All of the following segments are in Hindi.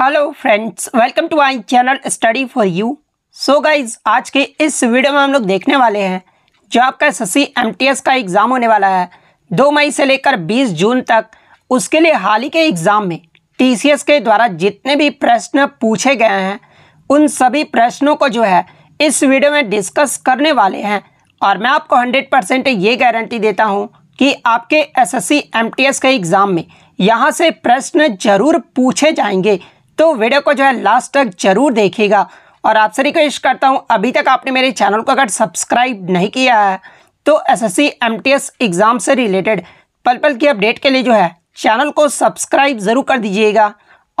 hello friends welcome to my channel study for you so guys आज के इस वीडियो में हम लोग देखने वाले हैं जो आपका एस एस का एग्ज़ाम होने वाला है दो मई से लेकर बीस जून तक उसके लिए हाल ही के एग्ज़ाम में टी के द्वारा जितने भी प्रश्न पूछे गए हैं उन सभी प्रश्नों को जो है इस वीडियो में डिस्कस करने वाले हैं और मैं आपको हंड्रेड परसेंट ये गारंटी देता हूँ कि आपके एस एस के एग्ज़ाम में यहाँ से प्रश्न जरूर पूछे जाएंगे तो वीडियो को जो है लास्ट तक जरूर देखिएगा और आपसे रिक्वेस्ट करता हूँ अभी तक आपने मेरे चैनल को अगर सब्सक्राइब नहीं किया है तो एसएससी एमटीएस एग्ज़ाम से रिलेटेड पल पल की अपडेट के लिए जो है चैनल को सब्सक्राइब ज़रूर कर दीजिएगा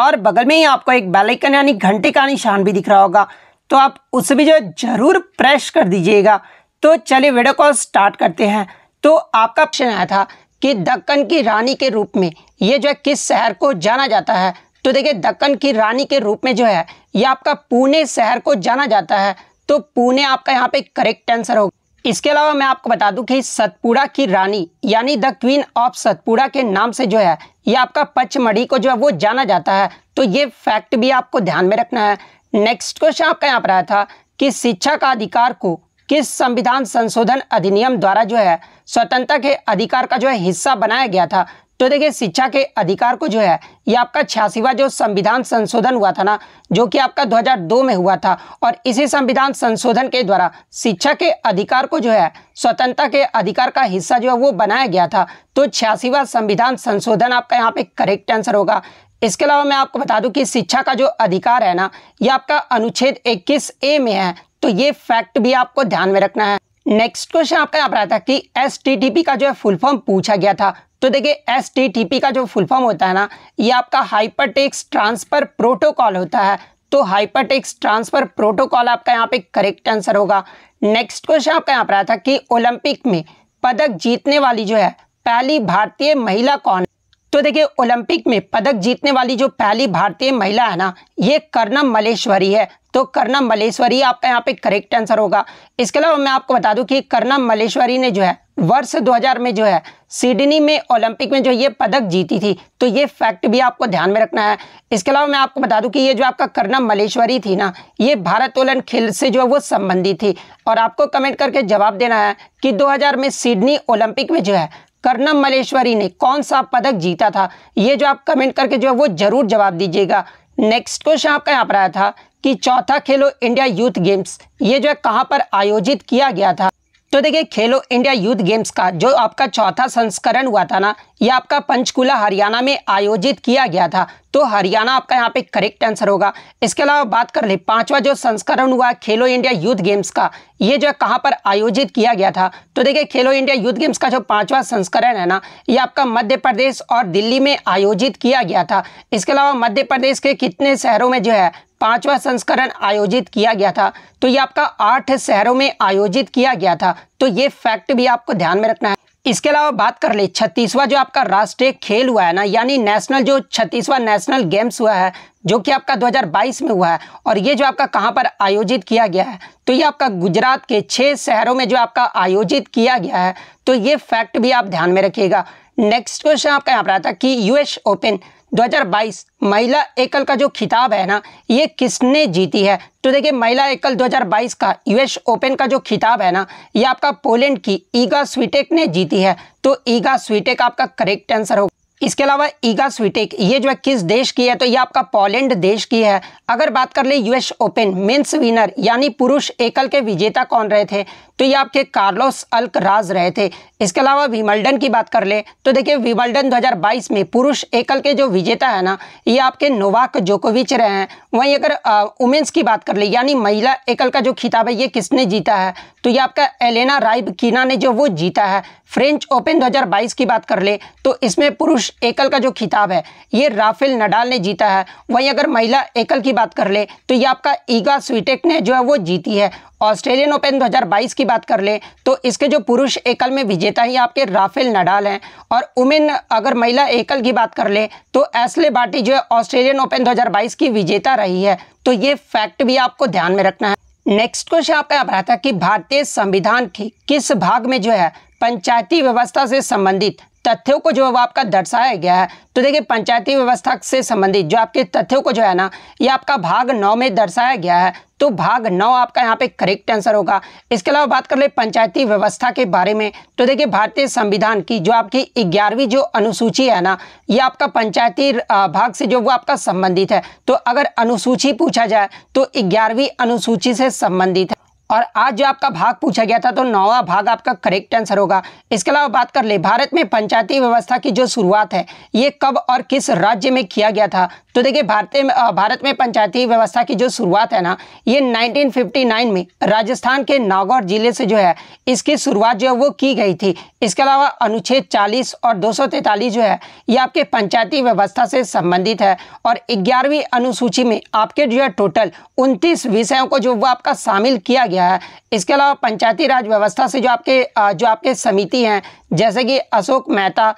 और बगल में ही आपको एक बेलाइकन यानी घंटे का निशान भी दिख रहा होगा तो आप उसे भी जो जरूर प्रेस कर दीजिएगा तो चलिए वीडियो को स्टार्ट करते हैं तो आपका ऑप्शन आया था कि दक्कन की रानी के रूप में ये जो है किस शहर को जाना जाता है तो देखिए दक्कन की रानी के रूप में जो है ये आपका पुणे शहर को जाना जाता है तो पुणे आपका यहाँ पे करेक्ट आंसर होगा इसके अलावा मैं आपको बता दूं कि सतपुड़ा की रानी यानी द क्वीन ऑफ सतपुड़ा के नाम से जो है ये आपका पचमढ़ी को जो है वो जाना जाता है तो ये फैक्ट भी आपको ध्यान में रखना है नेक्स्ट क्वेश्चन आपका यहाँ पर आया था कि शिक्षा का अधिकार को किस संविधान संशोधन अधिनियम द्वारा जो है स्वतंत्रता के अधिकार का जो है हिस्सा बनाया गया था तो देखिए शिक्षा के अधिकार को जो है ये आपका छियासीवा जो संविधान संशोधन हुआ था ना जो कि आपका 2002 में हुआ था और इसी संविधान संशोधन के द्वारा शिक्षा के अधिकार को जो है स्वतंत्रता के अधिकार का हिस्सा जो है वो बनाया गया था तो छियासीवा संविधान संशोधन आपका यहाँ पे करेक्ट आंसर होगा इसके अलावा मैं आपको बता दूँ कि शिक्षा का जो अधिकार है ना ये आपका अनुच्छेद इक्कीस ए में है तो ये फैक्ट भी आपको ध्यान में रखना है नेक्स्ट क्वेश्चन आपका यहाँ पर आया था कि एस का जो है फुल फॉर्म पूछा गया था तो देखिए एस का जो फुल फॉर्म होता है ना ये आपका हाइपरटेक्स ट्रांसफर प्रोटोकॉल होता है तो हाइपरटेक्स ट्रांसफर प्रोटोकॉल आपका यहाँ पे करेक्ट आंसर होगा नेक्स्ट क्वेश्चन आपका यहाँ पर आया था कि ओलंपिक में पदक जीतने वाली जो है पहली भारतीय महिला कौन तो देखिए ओलंपिक में पदक जीतने वाली जो पहली भारतीय महिला है ना ये कर्णम मलेश्वरी है तो कर्णम मलेश्वरी आपका यहाँ पे करेक्ट आंसर होगा इसके अलावा मैं आपको बता दूं कि कर्णम मलेश्वरी ने जो है वर्ष 2000 में जो है सिडनी में ओलंपिक में जो ये पदक जीती थी तो ये फैक्ट भी आपको ध्यान में रखना है इसके अलावा मैं आपको बता दूं कि ये जो आपका करना मलेश्वरी थी ना ये भारतोलन खेल से जो है वो संबंधित थी और आपको कमेंट करके जवाब देना है कि 2000 में सिडनी ओलंपिक में जो है कर्णम मलेश्वरी ने कौन सा पदक जीता था ये जो आप कमेंट करके जो है वो ज़रूर जवाब दीजिएगा नेक्स्ट क्वेश्चन आपका यहाँ पर आया था कि चौथा खेलो इंडिया यूथ गेम्स ये जो है कहाँ पर आयोजित किया गया था तो देखिए खेलो इंडिया यूथ गेम्स का जो आपका चौथा संस्करण हुआ था ना ये आपका पंचकूला हरियाणा में आयोजित किया गया था तो हरियाणा आपका यहाँ पे करेक्ट आंसर होगा इसके अलावा बात कर ले पांचवा जो संस्करण हुआ खेलो इंडिया यूथ गेम्स का ये जो है कहाँ पर आयोजित किया गया था तो देखिए खेलो इंडिया यूथ गेम्स का जो पांचवा संस्करण है ना ये आपका मध्य प्रदेश और दिल्ली में आयोजित किया गया था इसके अलावा मध्य प्रदेश के कितने शहरों में जो है पांचवा संस्करण आयोजित किया गया था तो ये आपका आठ शहरों में आयोजित किया गया था तो ये फैक्ट भी आपको ध्यान में रखना है इसके अलावा बात कर ले छत्तीसवा जो आपका राष्ट्रीय खेल हुआ है ना यानी नेशनल जो छत्तीसवा नेशनल गेम्स हुआ है जो कि आपका 2022 में हुआ है और ये जो आपका कहाँ पर आयोजित किया गया है तो ये आपका गुजरात के छह शहरों में जो आपका आयोजित किया गया है तो ये फैक्ट भी आप ध्यान में रखिएगा नेक्स्ट क्वेश्चन आपका यहाँ पर आता कि यूएस ओपन 2022 महिला एकल का जो खिताब है ना ये किसने जीती है तो देखिए महिला एकल 2022 का यूएस ओपन का जो खिताब है ना ये आपका पोलैंड की ईगा स्वीटेक ने जीती है तो ईगा स्वीटेक आपका करेक्ट आंसर होगा इसके अलावा ईगा स्वीटेक ये जो है किस देश की है तो ये आपका पोलैंड देश की है अगर बात कर ले यूएस ओपन मेन्स विनर यानी पुरुष एकल के विजेता कौन रहे थे तो ये आपके कार्लोस अल्कराज रहे थे इसके अलावा विमल्डन की बात कर ले तो देखिए विमल्डन 2022 में पुरुष एकल के जो विजेता है ना ये आपके नोवाक जोकोविच रहे हैं वहीं अगर वुमेन्स की बात कर ले यानी महिला एकल का जो खिताब है ये किसने जीता है तो ये आपका एलेना राइब कीना ने जो वो जीता है फ्रेंच ओपन 2022 की बात कर ले तो इसमें पुरुष एकल का जो खिताब है ये राफेल नडाल ने जीता है वहीं अगर महिला एकल की बात कर ले तो ये आपका ईगा स्वीटेक ने जो है वो जीती है ऑस्ट्रेलियन ओपन 2022 की बात कर ले तो इसके जो पुरुष एकल में विजेता ही आपके राफेल नडाल हैं और उमेन अगर महिला एकल की बात कर ले तो एसले बाटी जो है ऑस्ट्रेलियन ओपन 2022 की विजेता रही है तो ये फैक्ट भी आपको ध्यान में रखना है नेक्स्ट क्वेश्चन आपका आप रहा था कि भारतीय संविधान की किस भाग में जो है पंचायती व्यवस्था से संबंधित तथ्यों को जो है वो आपका दर्शाया गया है तो देखिए पंचायती व्यवस्था से संबंधित जो आपके तथ्यों को जो है ना ये आपका भाग नौ में दर्शाया गया है तो भाग नौ आपका यहाँ पे करेक्ट आंसर होगा इसके अलावा बात कर ले पंचायती व्यवस्था के बारे में तो देखिए भारतीय संविधान की जो आपकी ग्यारहवीं जो अनुसूची है ना ये आपका पंचायती भाग से जो वो आपका संबंधित है तो अगर अनुसूची पूछा जाए तो ग्यारहवीं अनुसूची से संबंधित है और आज जो आपका भाग पूछा गया था तो नौवा भाग आपका करेक्ट आंसर होगा इसके अलावा बात कर ले भारत में पंचायती व्यवस्था की जो शुरुआत है ये कब और किस राज्य में किया गया था तो देखिए भारतीय भारत में पंचायती व्यवस्था की जो शुरुआत है ना ये 1959 में राजस्थान के नागौर जिले से जो है इसकी शुरुआत जो है वो की गई थी इसके अलावा अनुच्छेद 40 और 243 जो है ये आपके पंचायती व्यवस्था से संबंधित है और ग्यारहवीं अनुसूची में आपके जो है टोटल 29 विषयों को जो वो आपका शामिल किया गया गया है इसके अलावा पंचायती राज व्यवस्था से जो आपके जो आपके समिति हैं जैसे कि अशोक मेहता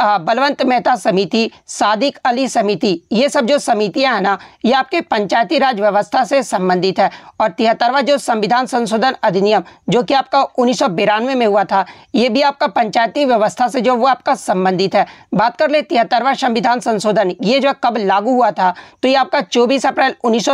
बलवंत मेहता समिति सादिक अली समिति ये सब जो समितियां हैं ना ये आपके पंचायती राज व्यवस्था से संबंधित है और तिहत्तरवा जो संविधान संशोधन अधिनियम जो कि आपका उन्नीस में हुआ था ये भी आपका पंचायती व्यवस्था से जो वो आपका संबंधित है बात कर ले तिहत्तरवा संविधान संशोधन ये जो कब लागू हुआ था तो ये आपका चौबीस अप्रैल उन्नीस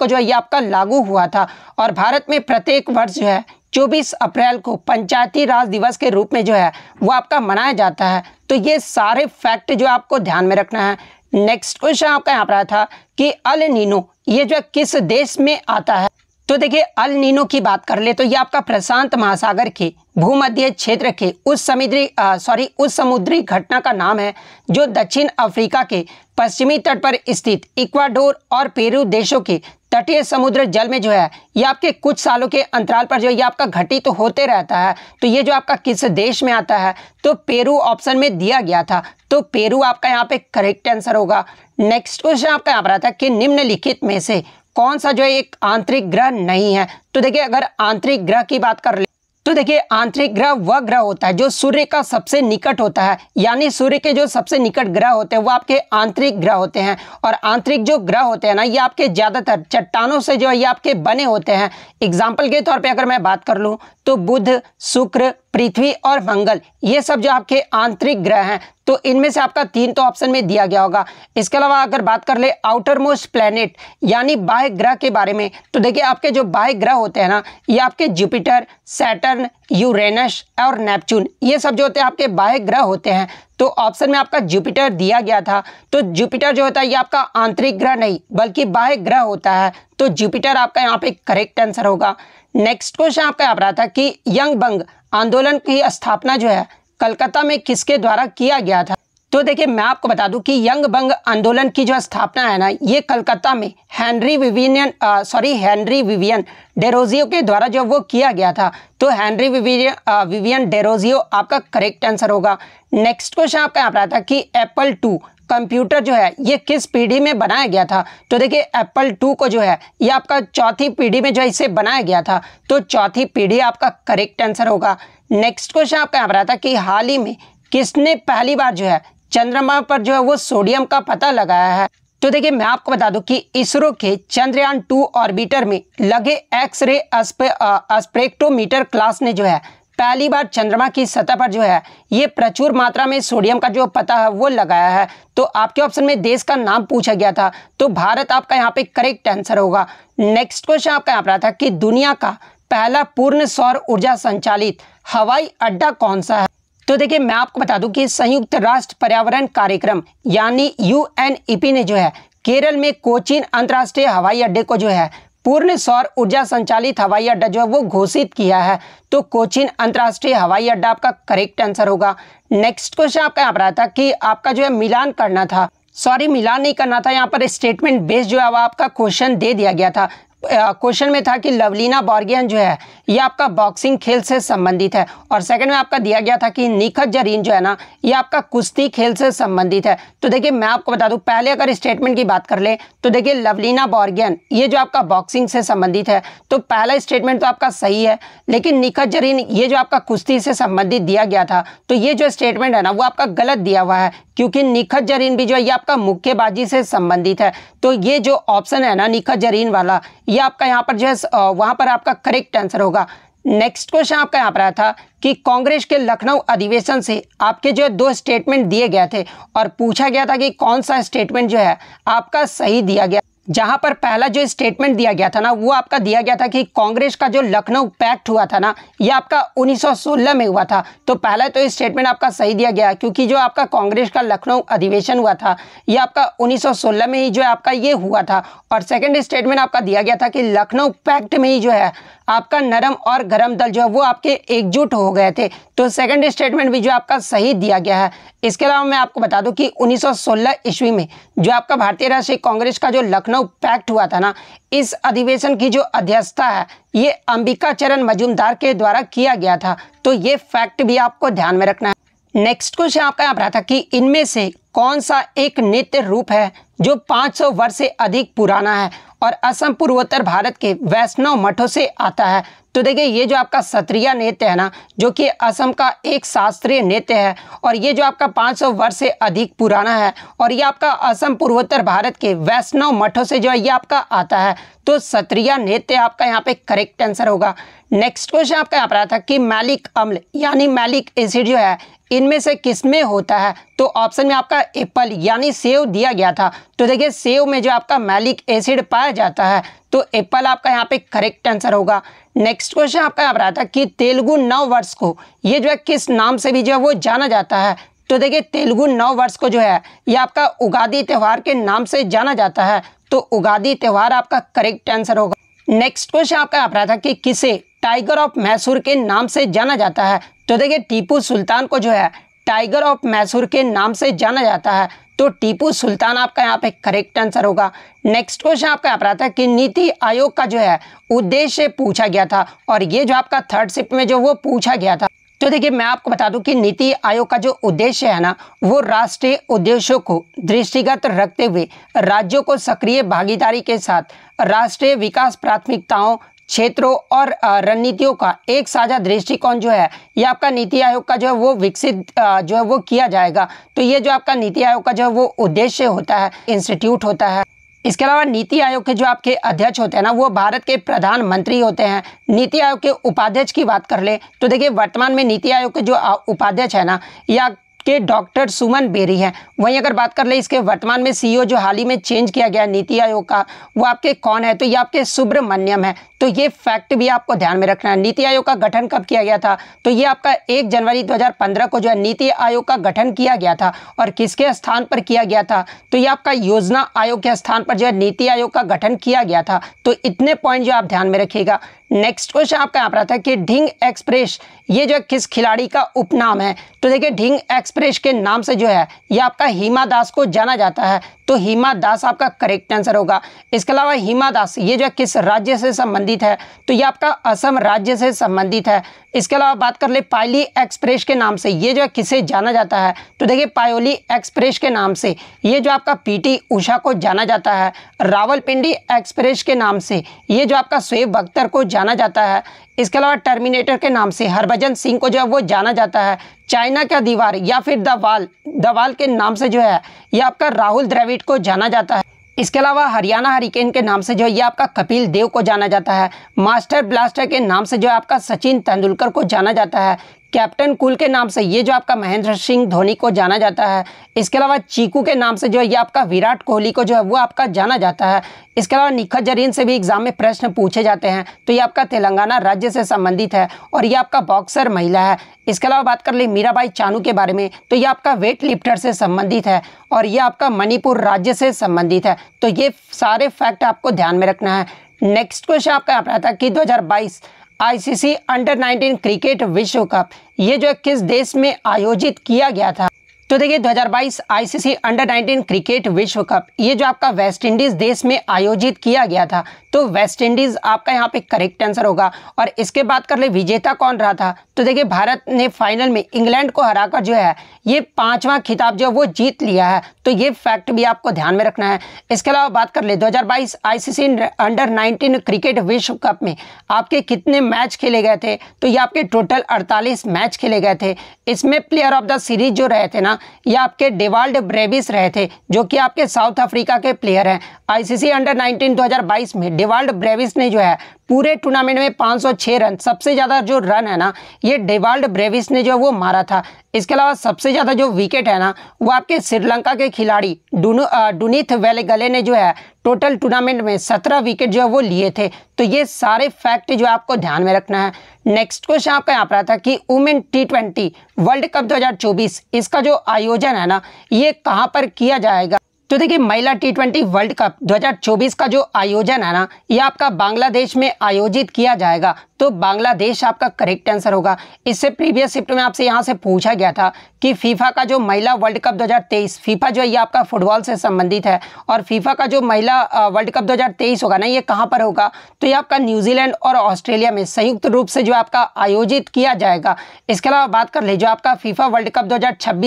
को जो है ये आपका लागू हुआ था और भारत में प्रत्येक वर्ष जो है 24 अप्रैल को पंचायती राज दिवस के रूप में जो है वो आपका मनाया जाता है तो ये सारे फैक्ट जो आपको ध्यान में रखना है नेक्स्ट क्वेश्चन आपका यहाँ पर आया था कि अल नीनो ये जो किस देश में आता है तो देखिए अल नीनो की बात कर ले तो ये आपका प्रशांत महासागर के भूमध्य क्षेत्र के उस समुद्री सॉरी उस समुद्री घटना का नाम है जो दक्षिण अफ्रीका के पश्चिमी तट पर स्थित इक्वाडोर और पेरू देशों के तटीय समुद्र जल में जो है ये आपके कुछ सालों के अंतराल पर जो ये आपका घटित तो होते रहता है तो ये जो आपका किस देश में आता है तो पेरू ऑप्शन में दिया गया था तो पेरू आपका यहाँ पे करेक्ट आंसर होगा नेक्स्ट क्वेश्चन आपका यहाँ पर आता है कि निम्नलिखित में से कौन सा जो है एक आंतरिक ग्रह नहीं है तो देखिए अगर आंतरिक ग्रह की बात कर ले तो देखिए आंतरिक ग्रह वह ग्रह होता है जो सूर्य का सबसे निकट होता है यानी सूर्य के जो सबसे निकट ग्रह होते हैं वो आपके आंतरिक ग्रह होते हैं और आंतरिक जो ग्रह होते हैं ना ये आपके ज़्यादातर चट्टानों से जो है ये आपके बने होते हैं एग्जाम्पल के तौर पे अगर मैं बात कर लूँ तो बुध शुक्र पृथ्वी और मंगल ये सब जो आपके आंतरिक ग्रह हैं तो इनमें से आपका तीन तो ऑप्शन में दिया गया होगा इसके अलावा अगर बात कर ले आउटर मोस्ट प्लैनेट यानी बाह्य ग्रह के बारे में तो देखिए आपके जो बाह्य ग्रह होते हैं ना ये आपके जुपिटर सैटर्न यूरेनस और नेपच्यून ये सब जो होते हैं आपके बाह्य ग्रह होते हैं तो ऑप्शन में आपका जुपिटर दिया गया था तो जुपिटर जो होता है ये आपका आंतरिक ग्रह नहीं बल्कि बाह्य ग्रह होता है तो जुपिटर आपका यहाँ पे करेक्ट आंसर होगा नेक्स्ट क्वेश्चन आपका यहाँ पर रहा था कि यंग बंग आंदोलन की स्थापना जो है कलकत्ता में किसके द्वारा किया गया था तो देखिए मैं आपको बता दूं कि यंग बंग आंदोलन की जो स्थापना है ना ये कलकत्ता में Henry Vivian sorry Henry Vivian Derozio के द्वारा जो वो किया गया था तो हेनरी विवियन विवियन डेरोजियो आपका करेक्ट आंसर होगा नेक्स्ट क्वेश्चन आपका यहाँ पर आता कि एप्पल टू कंप्यूटर जो है ये किस पीढ़ी में बनाया गया था तो देखिए एप्पल टू को जो है ये आपका चौथी पीढ़ी में जो है इसे बनाया गया था तो चौथी पीढ़ी आपका करेक्ट आंसर होगा नेक्स्ट क्वेश्चन आपका यहाँ पर आता कि हाल ही में किसने पहली बार जो है चंद्रमा पर जो है वो सोडियम का पता लगाया है तो देखिए मैं आपको बता दूं कि इसरो के चंद्रयान टू ऑर्बिटर में लगे एक्सरे अस्प्रेक्टोमीटर क्लास ने जो है पहली बार चंद्रमा की सतह पर जो है ये प्रचुर मात्रा में सोडियम का जो पता है वो लगाया है तो आपके ऑप्शन में देश का नाम पूछा गया था तो भारत आपका यहाँ पे करेक्ट आंसर होगा नेक्स्ट क्वेश्चन आपका यहाँ पर था कि दुनिया का पहला पूर्ण सौर ऊर्जा संचालित हवाई अड्डा कौन सा है तो देखिए मैं आपको बता दूं कि संयुक्त राष्ट्र पर्यावरण कार्यक्रम यानी यू e ने जो है केरल में कोचीन अंतर्राष्ट्रीय हवाई अड्डे को जो है पूर्ण सौर ऊर्जा संचालित हवाई अड्डा जो है वो घोषित किया है तो कोचीन अंतर्राष्ट्रीय हवाई अड्डा आपका करेक्ट आंसर होगा नेक्स्ट क्वेश्चन आपका यहाँ पर आया था कि आपका जो है मिलान करना था सॉरी मिलान नहीं करना था यहाँ पर स्टेटमेंट बेस्ड जो है वो आपका क्वेश्चन दे दिया गया था क्वेश्चन में था कि लवलीना बॉर्गियन जो है ये आपका बॉक्सिंग खेल से संबंधित है और सेकंड में आपका दिया गया था कि निखत जरीन जो है ना ये आपका कुश्ती खेल से संबंधित है तो देखिए मैं आपको बता दूं पहले अगर स्टेटमेंट की बात कर ले तो देखिए लवलीना बॉर्गियन ये जो आपका बॉक्सिंग से संबंधित है तो पहला स्टेटमेंट तो आपका सही है लेकिन निखत जरीन ये जो आपका कुश्ती से संबंधित दिया गया था तो ये जो स्टेटमेंट है ना वो आपका गलत दिया हुआ है क्योंकि निखत जरीन भी जो है ये आपका मुक्केबाजी से संबंधित है तो ये जो ऑप्शन है ना निखत जरीन वाला ये आपका यहाँ पर जो है वहां पर आपका करेक्ट आंसर होगा नेक्स्ट क्वेश्चन आपका यहाँ पर आया था कि कांग्रेस के लखनऊ अधिवेशन से आपके जो है दो स्टेटमेंट दिए गए थे और पूछा गया था कि कौन सा स्टेटमेंट जो है आपका सही दिया गया जहां पर पहला जो स्टेटमेंट दिया गया था ना वो आपका दिया गया था कि कांग्रेस का जो लखनऊ पैक्ट हुआ था ना ये आपका 1916 में हुआ था तो पहला तो स्टेटमेंट आपका सही दिया गया क्योंकि जो आपका कांग्रेस का लखनऊ अधिवेशन हुआ था ये आपका 1916 में ही जो है आपका ये हुआ था और सेकेंड स्टेटमेंट आपका दिया गया था कि लखनऊ पैक्ट में ही जो है आपका नरम और गर्म दल जो है वो आपके एकजुट हो गए थे तो सेकंड स्टेटमेंट भी जो आपका सही दिया गया है इसके अलावा मैं आपको बता दूं कि 1916 ईस्वी में जो आपका भारतीय राष्ट्रीय कांग्रेस का जो लखनऊ पैक्ट हुआ था ना इस अधिवेशन की जो अध्यक्षता है ये अंबिका चरण मजूमदार के द्वारा किया गया था तो ये फैक्ट भी आपको ध्यान में रखना है नेक्स्ट क्वेश्चन आपका यहाँ पर आता था कि इनमें से कौन सा एक नृत्य रूप है जो 500 वर्ष से अधिक पुराना है और असम पूर्वोत्तर भारत के वैष्णव मठों से आता है तो देखिए ये जो आपका सत्रिया नृत्य है ना जो कि असम का एक शास्त्रीय नृत्य है और ये जो आपका 500 वर्ष से अधिक पुराना है और ये आपका असम पूर्वोत्तर भारत के वैष्णव मठों से जो है ये आपका आता है तो सत्रिया नृत्य आपका यहाँ पे करेक्ट आंसर होगा नेक्स्ट क्वेश्चन आपका यहाँ पर आया था कि मैलिक अम्ल यानी मैलिक एसिड जो है इनमें से किस में होता है तो ऑप्शन में आपका एप्पल यानी सेव दिया गया था तो देखिए सेव में जो आपका मैलिक एसिड पाया जाता है तो एप्पल आपका यहाँ पे करेक्ट आंसर होगा नेक्स्ट क्वेश्चन आपका यहाँ पर आता कि तेलुगु नव वर्ष को ये जो है किस नाम से भी जो है वो जाना जाता है तो देखिए तेलुगु नव वर्ष को जो है ये आपका उगादी त्यौहार के नाम से जाना जाता है तो उगादी त्यौहार आपका करेक्ट आंसर होगा नेक्स्ट क्वेश्चन आपका आप रहा था कि किसे टाइगर ऑफ मैसूर के नाम से जाना जाता है तो देखिए टीपू सुल्तान को जो है टाइगर ऑफ मैसूर के नाम से जाना जाता है तो टीपू सुल्तान आपका यहाँ पे करेक्ट आंसर होगा नेक्स्ट क्वेश्चन आपका आप रहा था कि नीति आयोग का जो है उद्देश्य पूछा गया था और ये जो आपका थर्ड शिफ्ट में जो वो पूछा गया था तो देखिए मैं आपको बता दूं कि नीति आयोग का जो उद्देश्य है ना वो राष्ट्रीय उद्देश्यों को दृष्टिगत रखते हुए राज्यों को सक्रिय भागीदारी के साथ राष्ट्रीय विकास प्राथमिकताओं क्षेत्रों और रणनीतियों का एक साझा दृष्टिकोण जो है ये आपका नीति आयोग का जो है वो विकसित जो है वो किया जाएगा तो ये जो आपका नीति आयोग का जो है वो उद्देश्य होता है इंस्टीट्यूट होता है इसके अलावा नीति आयोग के जो आपके अध्यक्ष होते हैं ना वो भारत के प्रधानमंत्री होते हैं नीति आयोग के उपाध्यक्ष की बात कर ले तो देखिए वर्तमान में नीति आयोग के जो उपाध्यक्ष है ना या के डॉक्टर सुमन बेरी हैं वहीं अगर बात कर ले इसके वर्तमान में सीईओ e जो हाल ही में चेंज किया गया नीति आयोग का वो आपके कौन है तो ये आपके सुब्रमण्यम है तो ये फैक्ट भी आपको ध्यान में रखना है नीति आयोग का गठन कब किया गया था तो ये आपका 1 जनवरी 2015 को जो है नीति आयोग का गठन किया गया था और किसके स्थान पर किया गया था तो ये आपका योजना आयोग के स्थान पर जो है नीति आयोग का गठन किया गया था तो इतने पॉइंट जो आप ध्यान में रखिएगा नेक्स्ट क्वेश्चन आपका यहाँ पर आता है कि ढिंग एक्सप्रेस ये जो है किस खिलाड़ी का उपनाम है तो देखिए ढिंग एक्सप्रेस के नाम से जो है ये आपका हीमा दास को जाना जाता है तो हिमा दास आपका करेक्ट आंसर होगा इसके अलावा हिमा दास ये जो है किस राज्य से संबंधित है तो ये आपका असम राज्य से संबंधित है इसके अलावा बात कर ले पायली एक्सप्रेस के नाम से ये जो है किसे जाना जाता है तो देखिए पायोली एक्सप्रेस के नाम से ये जो आपका पीटी उषा को जाना जाता है रावलपिंडी एक्सप्रेस के नाम से ये जो आपका स्वेब बख्तर को जाना जाता है इसके अलावा टर्मिनेटर के नाम से हरभजन सिंह को जो है वो जाना जाता है चाइना का दीवार या फिर दवाल दवाल के नाम से जो है ये आपका राहुल द्रविड़ को जाना जाता है इसके अलावा हरियाणा हरिकेन के नाम से जो है ये आपका कपिल देव को जाना जाता है मास्टर ब्लास्टर के नाम से जो है आपका सचिन तेंदुलकर को जाना जाता है कैप्टन कूल के नाम से ये जो आपका महेंद्र सिंह धोनी को जाना जाता है इसके अलावा चीकू के नाम से जो है ये आपका विराट कोहली को जो है वो आपका जाना जाता है इसके अलावा निखत जरीन से भी एग्जाम में प्रश्न पूछे जाते हैं तो ये आपका तेलंगाना राज्य से संबंधित है और ये आपका बॉक्सर महिला है इसके अलावा बात कर ली मीराबाई चानू के बारे में तो ये आपका वेट लिफ्टर से संबंधित है और ये आपका मणिपुर राज्य से संबंधित है तो ये सारे फैक्ट आपको ध्यान में रखना है नेक्स्ट क्वेश्चन आपका यहाँ पर आता है कि 2022 आईसीसी अंडर 19 क्रिकेट विश्व कप ये जो है किस देश में आयोजित किया गया था तो देखिए 2022 आईसीसी अंडर 19 क्रिकेट विश्व कप ये जो आपका वेस्ट इंडीज देश में आयोजित किया गया था तो वेस्ट इंडीज़ आपका यहाँ पे करेक्ट आंसर होगा और इसके बात कर ले विजेता कौन रहा था तो देखिए भारत ने फाइनल में इंग्लैंड को हराकर जो है ये पांचवा खिताब जो है वो जीत लिया है तो ये फैक्ट भी आपको ध्यान में रखना है इसके अलावा बात कर ले 2022 आईसीसी अंडर 19 क्रिकेट विश्व कप में आपके कितने मैच खेले गए थे तो ये आपके टोटल 48 मैच खेले गए थे इसमें प्लेयर ऑफ द सीरीज जो रहे थे ना ये आपके डेवाल्ड ब्रेविस रहे थे जो कि आपके साउथ अफ्रीका के प्लेयर हैं आईसीसी अंडर 19 2022 में डेवाल्ड ब्रेविस ने जो है पूरे टूर्नामेंट में 506 रन सबसे ज़्यादा जो रन है ना ये डेवाल्ड ब्रेविस ने जो है वो मारा था इसके अलावा सबसे ज़्यादा जो विकेट है ना वो आपके श्रीलंका के खिलाड़ी डुनु डुनिथ वेलेगले ने जो है टोटल टूर्नामेंट में सत्रह विकेट जो है वो लिए थे तो ये सारे फैक्ट जो आपको ध्यान में रखना है नेक्स्ट क्वेश्चन आपका यहाँ पर आता कि women T twenty world cup 2024 इसका जो आयोजन है ना ये कहाँ पर किया जाएगा तो देखिए महिला टी ट्वेंटी वर्ल्ड कप 2024 का जो आयोजन है ना ये आपका बांग्लादेश में आयोजित किया जाएगा तो बांग्लादेश आपका करेक्ट आंसर होगा इससे प्रीवियस शिफ्ट में आपसे यहाँ से पूछा गया था कि फीफा का जो महिला वर्ल्ड कप 2023 फीफा जो है ये आपका फुटबॉल से संबंधित है और फीफा का जो महिला वर्ल्ड कप 2023 होगा ना ये कहाँ पर होगा तो ये आपका न्यूजीलैंड और ऑस्ट्रेलिया में संयुक्त रूप से जो आपका आयोजित किया जाएगा इसके अलावा बात कर ले जो आपका फीफा वर्ल्ड कप दो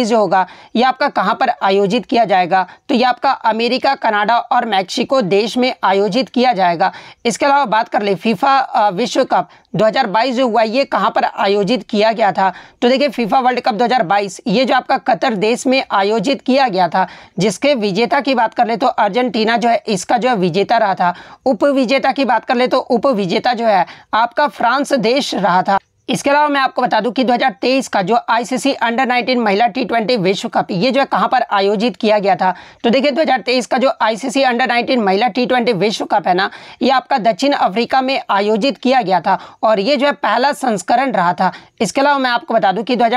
जो होगा ये आपका कहाँ पर आयोजित किया जाएगा तो यह आपका अमेरिका कनाडा और मैक्सिको देश में आयोजित किया जाएगा इसके अलावा बात कर ले फीफा विश्व कप 2022 जो हुआ ये कहाँ पर आयोजित किया गया था तो देखिए फीफा वर्ल्ड कप 2022 ये जो आपका कतर देश में आयोजित किया गया था जिसके विजेता की बात कर ले तो अर्जेंटीना जो है इसका जो है विजेता रहा था उप विजेता की बात कर ले तो उप विजेता जो है आपका फ्रांस देश रहा था इसके अलावा मैं आपको बता दूं कि 2023 का जो आईसीसी अंडर 19 महिला टी ट्वेंटी विश्व कप ये जो है कहां पर आयोजित किया गया था तो देखिए 2023 का जो आईसीसी अंडर 19 महिला टी विश्व कप है ना ये आपका दक्षिण अफ्रीका में आयोजित किया गया था और ये जो है पहला संस्करण रहा था इसके अलावा मैं आपको बता दूँ कि दो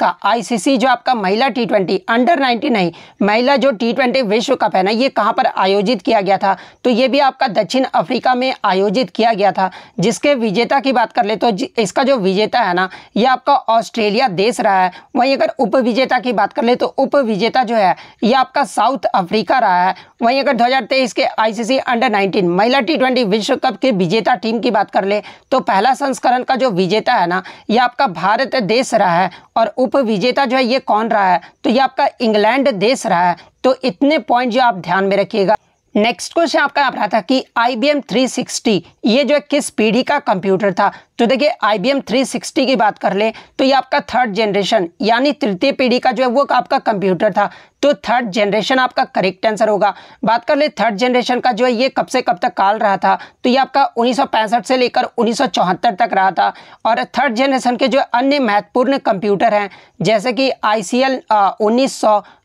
का आईसीसी जो आपका महिला टी अंडर नाइनटीन नहीं महिला जो टी विश्व कप है ना ये कहाँ पर आयोजित किया गया था तो ये भी आपका दक्षिण अफ्रीका में आयोजित किया गया था जिसके विजेता की बात कर ले तो इसका जो विजेता है ना ये आपका ऑस्ट्रेलिया देश रहा है वहीं अगर उपविजेता की बात कर ले तो उपविजेता जो है ये आपका साउथ अफ्रीका रहा है वहीं अगर 2023 के आईसीसी अंडर 19 महिला टी विश्व कप के विजेता टीम की बात कर ले तो पहला संस्करण का जो विजेता है ना ये आपका भारत देश रहा है और उपविजेता जो है ये कौन रहा है तो ये आपका इंग्लैंड देश रहा है तो इतने पॉइंट जो आप ध्यान में रखिएगा नेक्स्ट क्वेश्चन आपका आप रहा था कि I B M three sixty ये जो है किस पीढ़ी का कंप्यूटर था तो देखिए I B M three sixty की बात कर ले तो ये आपका थर्ड जनरेशन यानी तृतीय पीढ़ी का जो है वो आपका कंप्यूटर था तो थर्ड जनरेशन आपका करेक्ट आंसर होगा बात कर ले थर्ड जनरेशन का जो है ये कब से कब तक काल रहा था तो ये आपका उन्नीस से लेकर उन्नीस तक रहा था और थर्ड जनरेशन के जो अन्य महत्वपूर्ण कंप्यूटर हैं जैसे कि I C L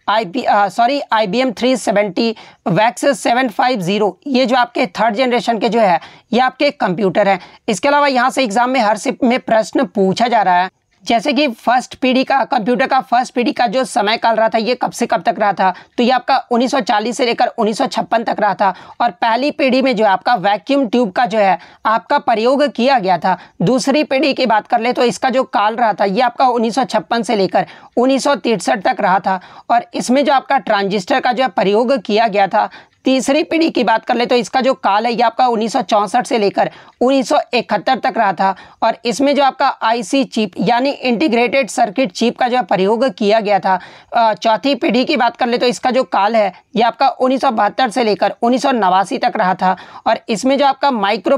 I P sorry I B M three seventy VAX seven five zero ये जो आपके थर्ड जनरेशन के जो है ये आपके कंप्यूटर हैं इसके अलावा यहाँ से एग्ज़ाम में हर सिप में प्रश्न पूछा जा रहा है जैसे कि फर्स्ट पीढ़ी का कंप्यूटर का फर्स्ट पीढ़ी का जो समय काल रहा था ये कब से कब तक रहा था तो ये आपका 1940 से लेकर 1956 तक रहा था और पहली पीढ़ी में जो है आपका वैक्यूम ट्यूब का जो है आपका प्रयोग किया गया था दूसरी पीढ़ी की बात कर ले तो इसका जो काल रहा था ये आपका उन्नीस से लेकर उन्नीस तक रहा था और इसमें जो आपका ट्रांजिस्टर का जो है प्रयोग किया गया था तीसरी पीढ़ी की बात कर ले तो इसका जो काल है ये आपका उन्नीस से लेकर उन्नीस तक रहा था और इसमें जो आपका आईसी चिप यानी इंटीग्रेटेड सर्किट चिप का जो प्रयोग किया गया था चौथी पीढ़ी की बात कर ले तो इसका जो काल है ये आपका उन्नीस से लेकर उन्नीस तक रहा था और इसमें जो आपका माइक्रो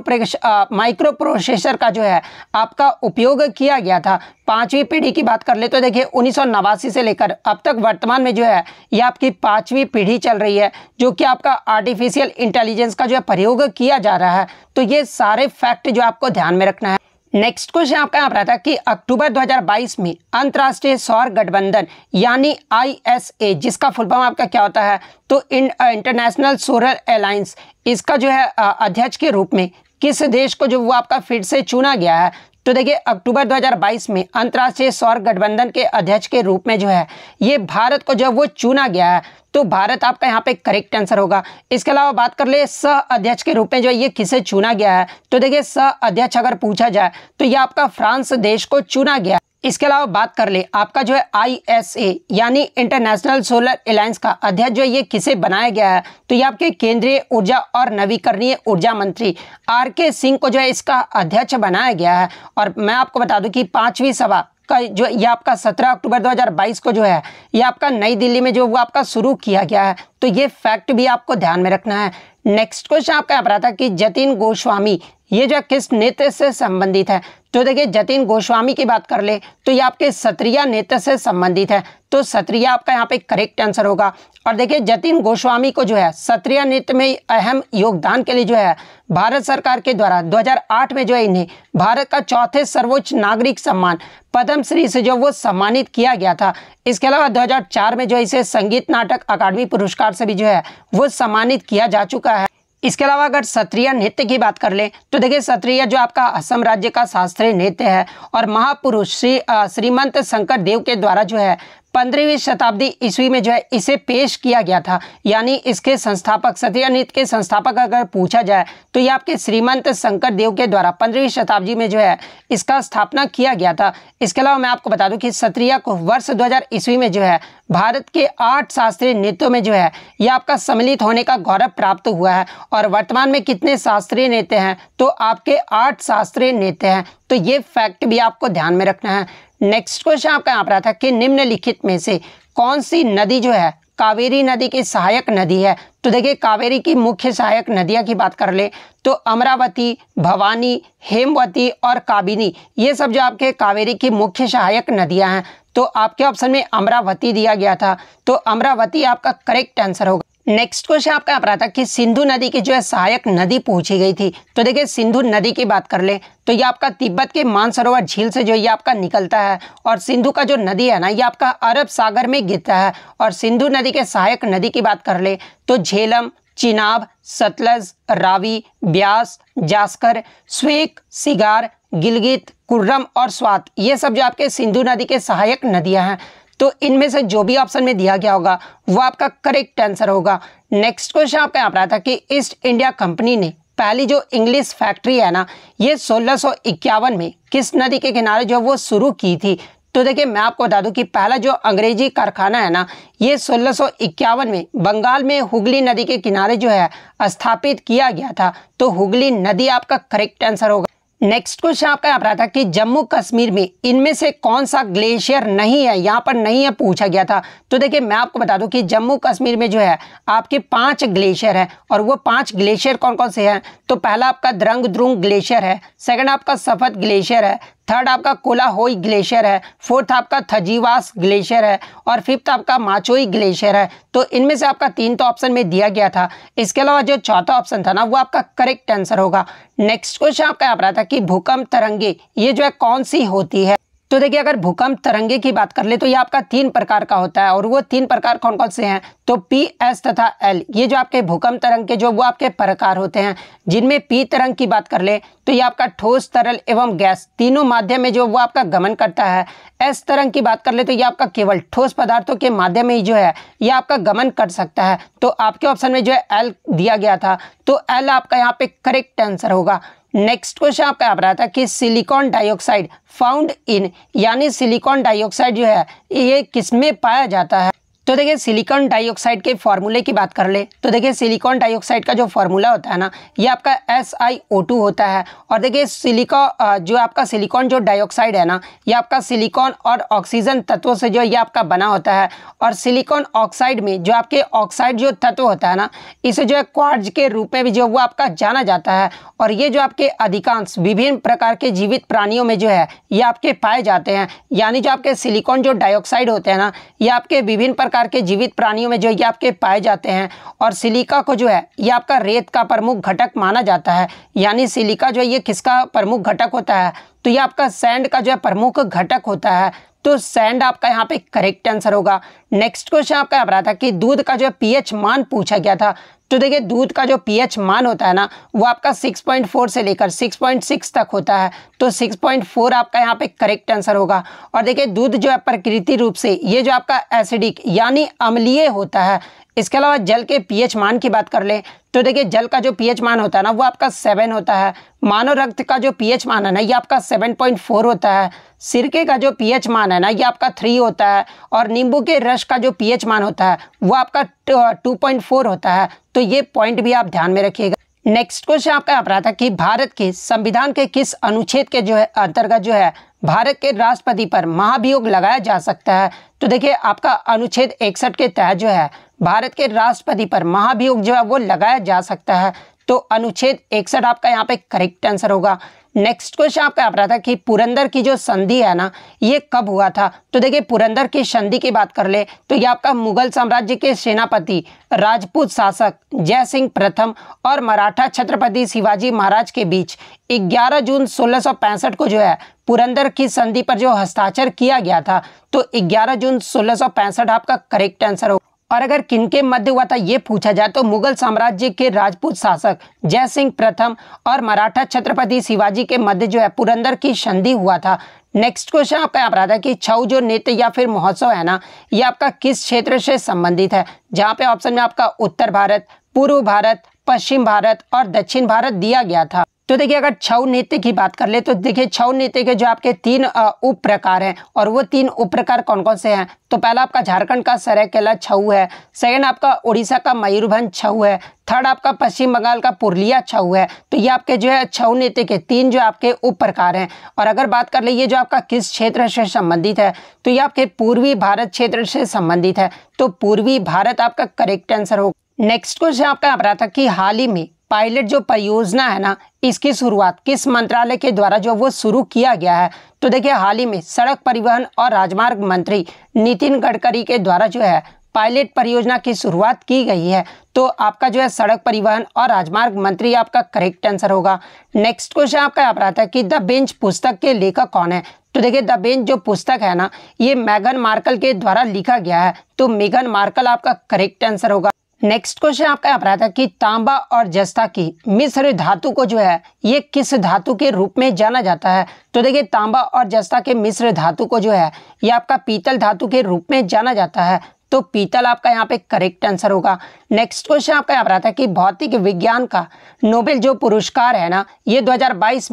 माइक्रो प्रोसेसर का जो है आपका उपयोग किया गया था पांचवी पीढ़ी की बात कर ले तो देखिए उन्नीस से लेकर अब तक वर्तमान में जो है ये आपकी पांचवी पीढ़ी चल रही है जो कि आपका आर्टिफिशियल इंटेलिजेंस का जो है प्रयोग किया जा रहा है तो ये सारे फैक्ट जो आपको ध्यान में रखना है नेक्स्ट क्वेश्चन आपका यहाँ पर आता है कि अक्टूबर 2022 में अंतर्राष्ट्रीय सौर गठबंधन यानी आईएसए जिसका फुल फॉर्म आपका क्या होता है तो इंटरनेशनल सोलर अलायंस इसका जो है अध्यक्ष के रूप में किस देश को जो वो आपका फिर से चुना गया है तो देखिए अक्टूबर 2022 में अंतर्राष्ट्रीय सौर गठबंधन के अध्यक्ष के रूप में जो है ये भारत को जब वो चुना गया है तो भारत आपका यहाँ पे करेक्ट आंसर होगा इसके अलावा बात कर ले सह अध्यक्ष के रूप में जो ये किसे चुना गया है तो देखिए सह अध्यक्ष अगर पूछा जाए तो ये आपका फ्रांस देश को चुना गया इसके अलावा बात कर ले आपका जो है आईएसए यानी इंटरनेशनल सोलर अलायंस का अध्यक्ष जो है ये किसे बनाया गया है तो ये आपके केंद्रीय ऊर्जा और नवीकरणीय ऊर्जा मंत्री आर के सिंह को जो है इसका अध्यक्ष बनाया गया है और मैं आपको बता दूं कि पांचवी सभा का जो ये आपका 17 अक्टूबर 2022 को जो है ये आपका नई दिल्ली में जो वो आपका शुरू किया गया है तो ये फैक्ट भी आपको ध्यान में रखना है नेक्स्ट क्वेश्चन आपका यहाँ पर था कि जतिन गोस्वामी ये जो किस नेत्र से संबंधित है तो देखिए जतिन गोस्वामी की बात कर ले तो ये आपके सत्रिया नेत्र से संबंधित है तो सत्रिया आपका यहाँ पे करेक्ट आंसर होगा और देखिए जतिन गोस्वामी को जो है सत्रिया नृत्य में अहम योगदान के लिए जो है भारत सरकार के द्वारा 2008 में जो है इन्हें भारत का चौथे सर्वोच्च नागरिक सम्मान पद्म श्री से जो वो सम्मानित किया गया था इसके अलावा 2004 में जो इसे संगीत नाटक अकादमी पुरस्कार से भी जो है वो सम्मानित किया जा चुका है इसके अलावा अगर क्षत्रिय नृत्य की बात कर लें तो देखिए क्षत्रिय जो आपका असम राज्य का शास्त्रीय नृत्य है और महापुरुष श्री श्रीमंत शंकर देव के द्वारा जो है पंद्रहवीं शताब्दी ईस्वी में जो है इसे पेश किया गया था यानी इसके संस्थापक सत्यानित के संस्थापक अगर पूछा जाए तो ये आपके श्रीमंत शंकर देव के द्वारा पंद्रहवीं शताब्दी में जो है इसका स्थापना किया गया था इसके अलावा मैं आपको बता दूं कि सत्रिया को वर्ष 2000 ईस्वी में जो है भारत के आठ शास्त्रीय नृत्यों में जो है यह आपका सम्मिलित होने का गौरव प्राप्त हुआ है और वर्तमान में कितने शास्त्रीय नृत्य हैं तो आपके आठ शास्त्रीय नृत्य हैं तो ये फैक्ट भी आपको ध्यान में रखना है नेक्स्ट क्वेश्चन आपका यहाँ पर आता है कि निम्नलिखित में से कौन सी नदी जो है कावेरी नदी की सहायक नदी है तो देखिए कावेरी की मुख्य सहायक नदियाँ की बात कर ले तो अमरावती भवानी हेमवती और काबिनी ये सब जो आपके कावेरी की मुख्य सहायक नदियाँ हैं तो आपके ऑप्शन में अमरावती दिया गया था तो अमरावती आपका करेक्ट आंसर होगा नेक्स्ट क्वेश्चन आपका आप रहा था कि सिंधु नदी की जो है सहायक नदी पूछी गई थी तो देखिए सिंधु नदी की बात कर ले तो ये आपका तिब्बत के मानसरोवर झील से जो ये आपका निकलता है और सिंधु का जो नदी है ना ये आपका अरब सागर में गिरता है और सिंधु नदी के सहायक नदी की बात कर ले तो झेलम चिनाब सतलज रावी ब्यास जास्कर स्वेक सिगार गिलगित कुर्रम और स्वात ये सब जो आपके सिंधु नदी के सहायक नदियां हैं तो इनमें से जो भी ऑप्शन में दिया गया होगा वो आपका करेक्ट आंसर होगा नेक्स्ट क्वेश्चन आपका यहाँ पर आया था कि ईस्ट इंडिया कंपनी ने पहली जो इंग्लिश फैक्ट्री है ना ये सोलह में किस नदी के किनारे जो वो शुरू की थी तो देखिए मैं आपको बता दूं कि पहला जो अंग्रेजी कारखाना है ना ये सोलह में बंगाल में हुगली नदी के किनारे जो है स्थापित किया गया था तो हुगली नदी आपका करेक्ट आंसर होगा नेक्स्ट क्वेश्चन आपका यहाँ पर आता कि जम्मू कश्मीर में इनमें से कौन सा ग्लेशियर नहीं है यहाँ पर नहीं है पूछा गया था तो देखिए मैं आपको बता दूं कि जम्मू कश्मीर में जो है आपके पांच ग्लेशियर हैं और वो पांच ग्लेशियर कौन कौन से हैं तो पहला आपका द्रंग द्रुंग ग्लेशियर है सेकंड आपका सफद ग्लेशियर है थर्ड आपका कोलाहोई ग्लेशियर है फोर्थ आपका थजीवास ग्लेशियर है और फिफ्थ आपका माचोई ग्लेशियर है तो इनमें से आपका तीन तो ऑप्शन में दिया गया था इसके अलावा जो चौथा ऑप्शन था ना वो आपका करेक्ट आंसर होगा नेक्स्ट क्वेश्चन आपका यहाँ पर था कि भूकंप तरंगे ये जो है कौन सी होती है तो देखिए अगर भूकंप तरंगे की बात कर ले तो ये आपका तीन प्रकार का होता है और वो तीन प्रकार कौन कौन से हैं तो पी एस तथा एल ये जो आपके भूकंप तरंग के जो वो आपके प्रकार होते हैं जिनमें पी तरंग की बात कर ले तो ये आपका ठोस तरल एवं गैस तीनों माध्यम में जो वो आपका गमन करता है एस तरंग की बात कर ले तो ये आपका केवल ठोस पदार्थों के माध्यम में ही जो है ये आपका गमन कर सकता है तो आपके ऑप्शन में जो है एल दिया गया था तो एल आपका यहाँ पे करेक्ट आंसर होगा नेक्स्ट क्वेश्चन आपका आप रहा था कि सिलिकॉन डाइऑक्साइड फाउंड इन यानी सिलिकॉन डाइऑक्साइड जो है ये किसमें पाया जाता है तो देखिए सिलिकॉन डाइऑक्साइड के फॉर्मूले की बात कर ले तो देखिए सिलिकॉन डाइऑक्साइड का जो फॉर्मूला होता है ना ये आपका एस आई ओ टू होता है और देखिए सिलिकॉन जो आपका सिलिकॉन जो डाइऑक्साइड है ना ये आपका सिलिकॉन और ऑक्सीजन तत्वों से जो ये आपका बना होता है और सिलिकॉन ऑक्साइड में जो आपके ऑक्साइड जो तत्व होता है ना इसे जो है क्वार्ज के रूप में भी जो वो आपका जाना जाता है और ये जो आपके अधिकांश विभिन्न प्रकार के जीवित प्राणियों में जो है ये आपके पाए जाते हैं यानी जो आपके सिलिकॉन जो डाइऑक्साइड होते हैं ना ये आपके विभिन्न प्रकार प्रकार के जीवित प्राणियों में जो ये आपके पाए जाते हैं और सिलिका को जो है ये आपका रेत का प्रमुख घटक माना जाता है यानी सिलिका जो है ये किसका प्रमुख घटक होता है तो ये आपका सैंड का जो है प्रमुख घटक होता है तो सैंड आपका यहाँ पे करेक्ट आंसर होगा नेक्स्ट क्वेश्चन आपका यहाँ पर आता है कि दूध का जो है पीएच मान पूछा गया था तो देखिए दूध का जो पीएच मान होता है ना वो आपका 6.4 से लेकर 6.6 तक होता है तो 6.4 आपका यहाँ पे करेक्ट आंसर होगा और देखिए दूध जो है प्रकृति रूप से ये जो आपका एसिडिक यानी अम्लीय होता है इसके अलावा जल के पीएच मान की बात कर ले तो देखिए जल का जो पीएच मान होता है ना वो आपका सेवन होता है मानव रक्त का जो पीएच मान है ना ये आपका सेवन पॉइंट फोर होता है सिरके का जो पीएच मान है ना ये आपका थ्री होता है और नींबू के रस का जो पीएच मान होता है वो आपका टू पॉइंट फोर होता है तो ये पॉइंट भी आप ध्यान में रखिएगा नेक्स्ट क्वेश्चन आपका आप रहा था कि भारत के संविधान के किस अनुच्छेद के जो है अंतर्गत जो है भारत के राष्ट्रपति पर महाभियोग लगाया जा सकता है तो देखिए आपका अनुच्छेद इकसठ के तहत जो है भारत के राष्ट्रपति पर महाभियोग जो है वो लगाया जा सकता है तो अनुच्छेद इकसठ आपका यहाँ पे करेक्ट आंसर होगा नेक्स्ट क्वेश्चन आपका आप रहा था कि पुरंदर की जो संधि है ना ये कब हुआ था तो देखिए पुरंदर की संधि की बात कर ले तो ये आपका मुगल साम्राज्य के सेनापति राजपूत शासक जय सिंह प्रथम और मराठा छत्रपति शिवाजी महाराज के बीच 11 जून सोलह को जो है पुरंदर की संधि पर जो हस्ताक्षर किया गया था तो 11 जून सोलह आपका करेक्ट आंसर हो और अगर किनके मध्य हुआ था ये पूछा जाए तो मुगल साम्राज्य के राजपूत शासक जय सिंह प्रथम और मराठा छत्रपति शिवाजी के मध्य जो है पुरंदर की संधि हुआ था नेक्स्ट क्वेश्चन आपका यहाँ पर आता है कि छऊ जो नृत्य या फिर महोत्सव है ना ये आपका किस क्षेत्र से संबंधित है जहाँ पे ऑप्शन में आपका उत्तर भारत पूर्व भारत पश्चिम भारत और दक्षिण भारत दिया गया था तो देखिए अगर छऊ नृत्य की बात कर ले तो देखिए छऊ नृत्य के जो आपके तीन उप प्रकार हैं और वो तीन उप प्रकार कौन कौन से हैं तो पहला आपका झारखंड का सरायकेला छऊ है सेकंड आपका उड़ीसा का मयूरभंज छऊ है थर्ड आपका पश्चिम बंगाल का पुरलिया छऊ है तो ये आपके जो है छऊ नृत्य के तीन जो आपके उप प्रकार हैं और अगर बात कर ये जो आपका किस क्षेत्र से संबंधित है तो ये आपके पूर्वी भारत क्षेत्र से संबंधित है तो पूर्वी भारत आपका करेक्ट आंसर होगा नेक्स्ट क्वेश्चन आपका आप रहा था कि हाल ही में पायलट जो परियोजना है ना इसकी शुरुआत किस मंत्रालय के द्वारा जो वो शुरू किया गया है तो देखिए हाल ही में सड़क परिवहन और राजमार्ग मंत्री नितिन गडकरी के द्वारा जो है पायलट परियोजना की शुरुआत की गई है तो आपका जो है सड़क परिवहन और राजमार्ग मंत्री आपका करेक्ट आंसर होगा नेक्स्ट क्वेश्चन आपका यहाँ पर आता है कि द बेंच पुस्तक के लेखक कौन है तो देखिए द बेंच जो पुस्तक है ना ये मैगन मार्कल के द्वारा लिखा गया है तो मेघन मार्कल आपका करेक्ट आंसर होगा नेक्स्ट क्वेश्चन आपका यहाँ पर आता है कि तांबा और जस्ता की मिश्र धातु को जो है ये किस धातु के रूप में जाना जाता है तो देखिए तांबा और जस्ता के मिश्र धातु को जो है ये आपका पीतल धातु के रूप में जाना जाता है तो पीतल आपका यहाँ पे करेक्ट आंसर होगा नेक्स्ट क्वेश्चन आपका यहाँ पर आता है कि भौतिक विज्ञान का नोबेल जो पुरस्कार है ना ये दो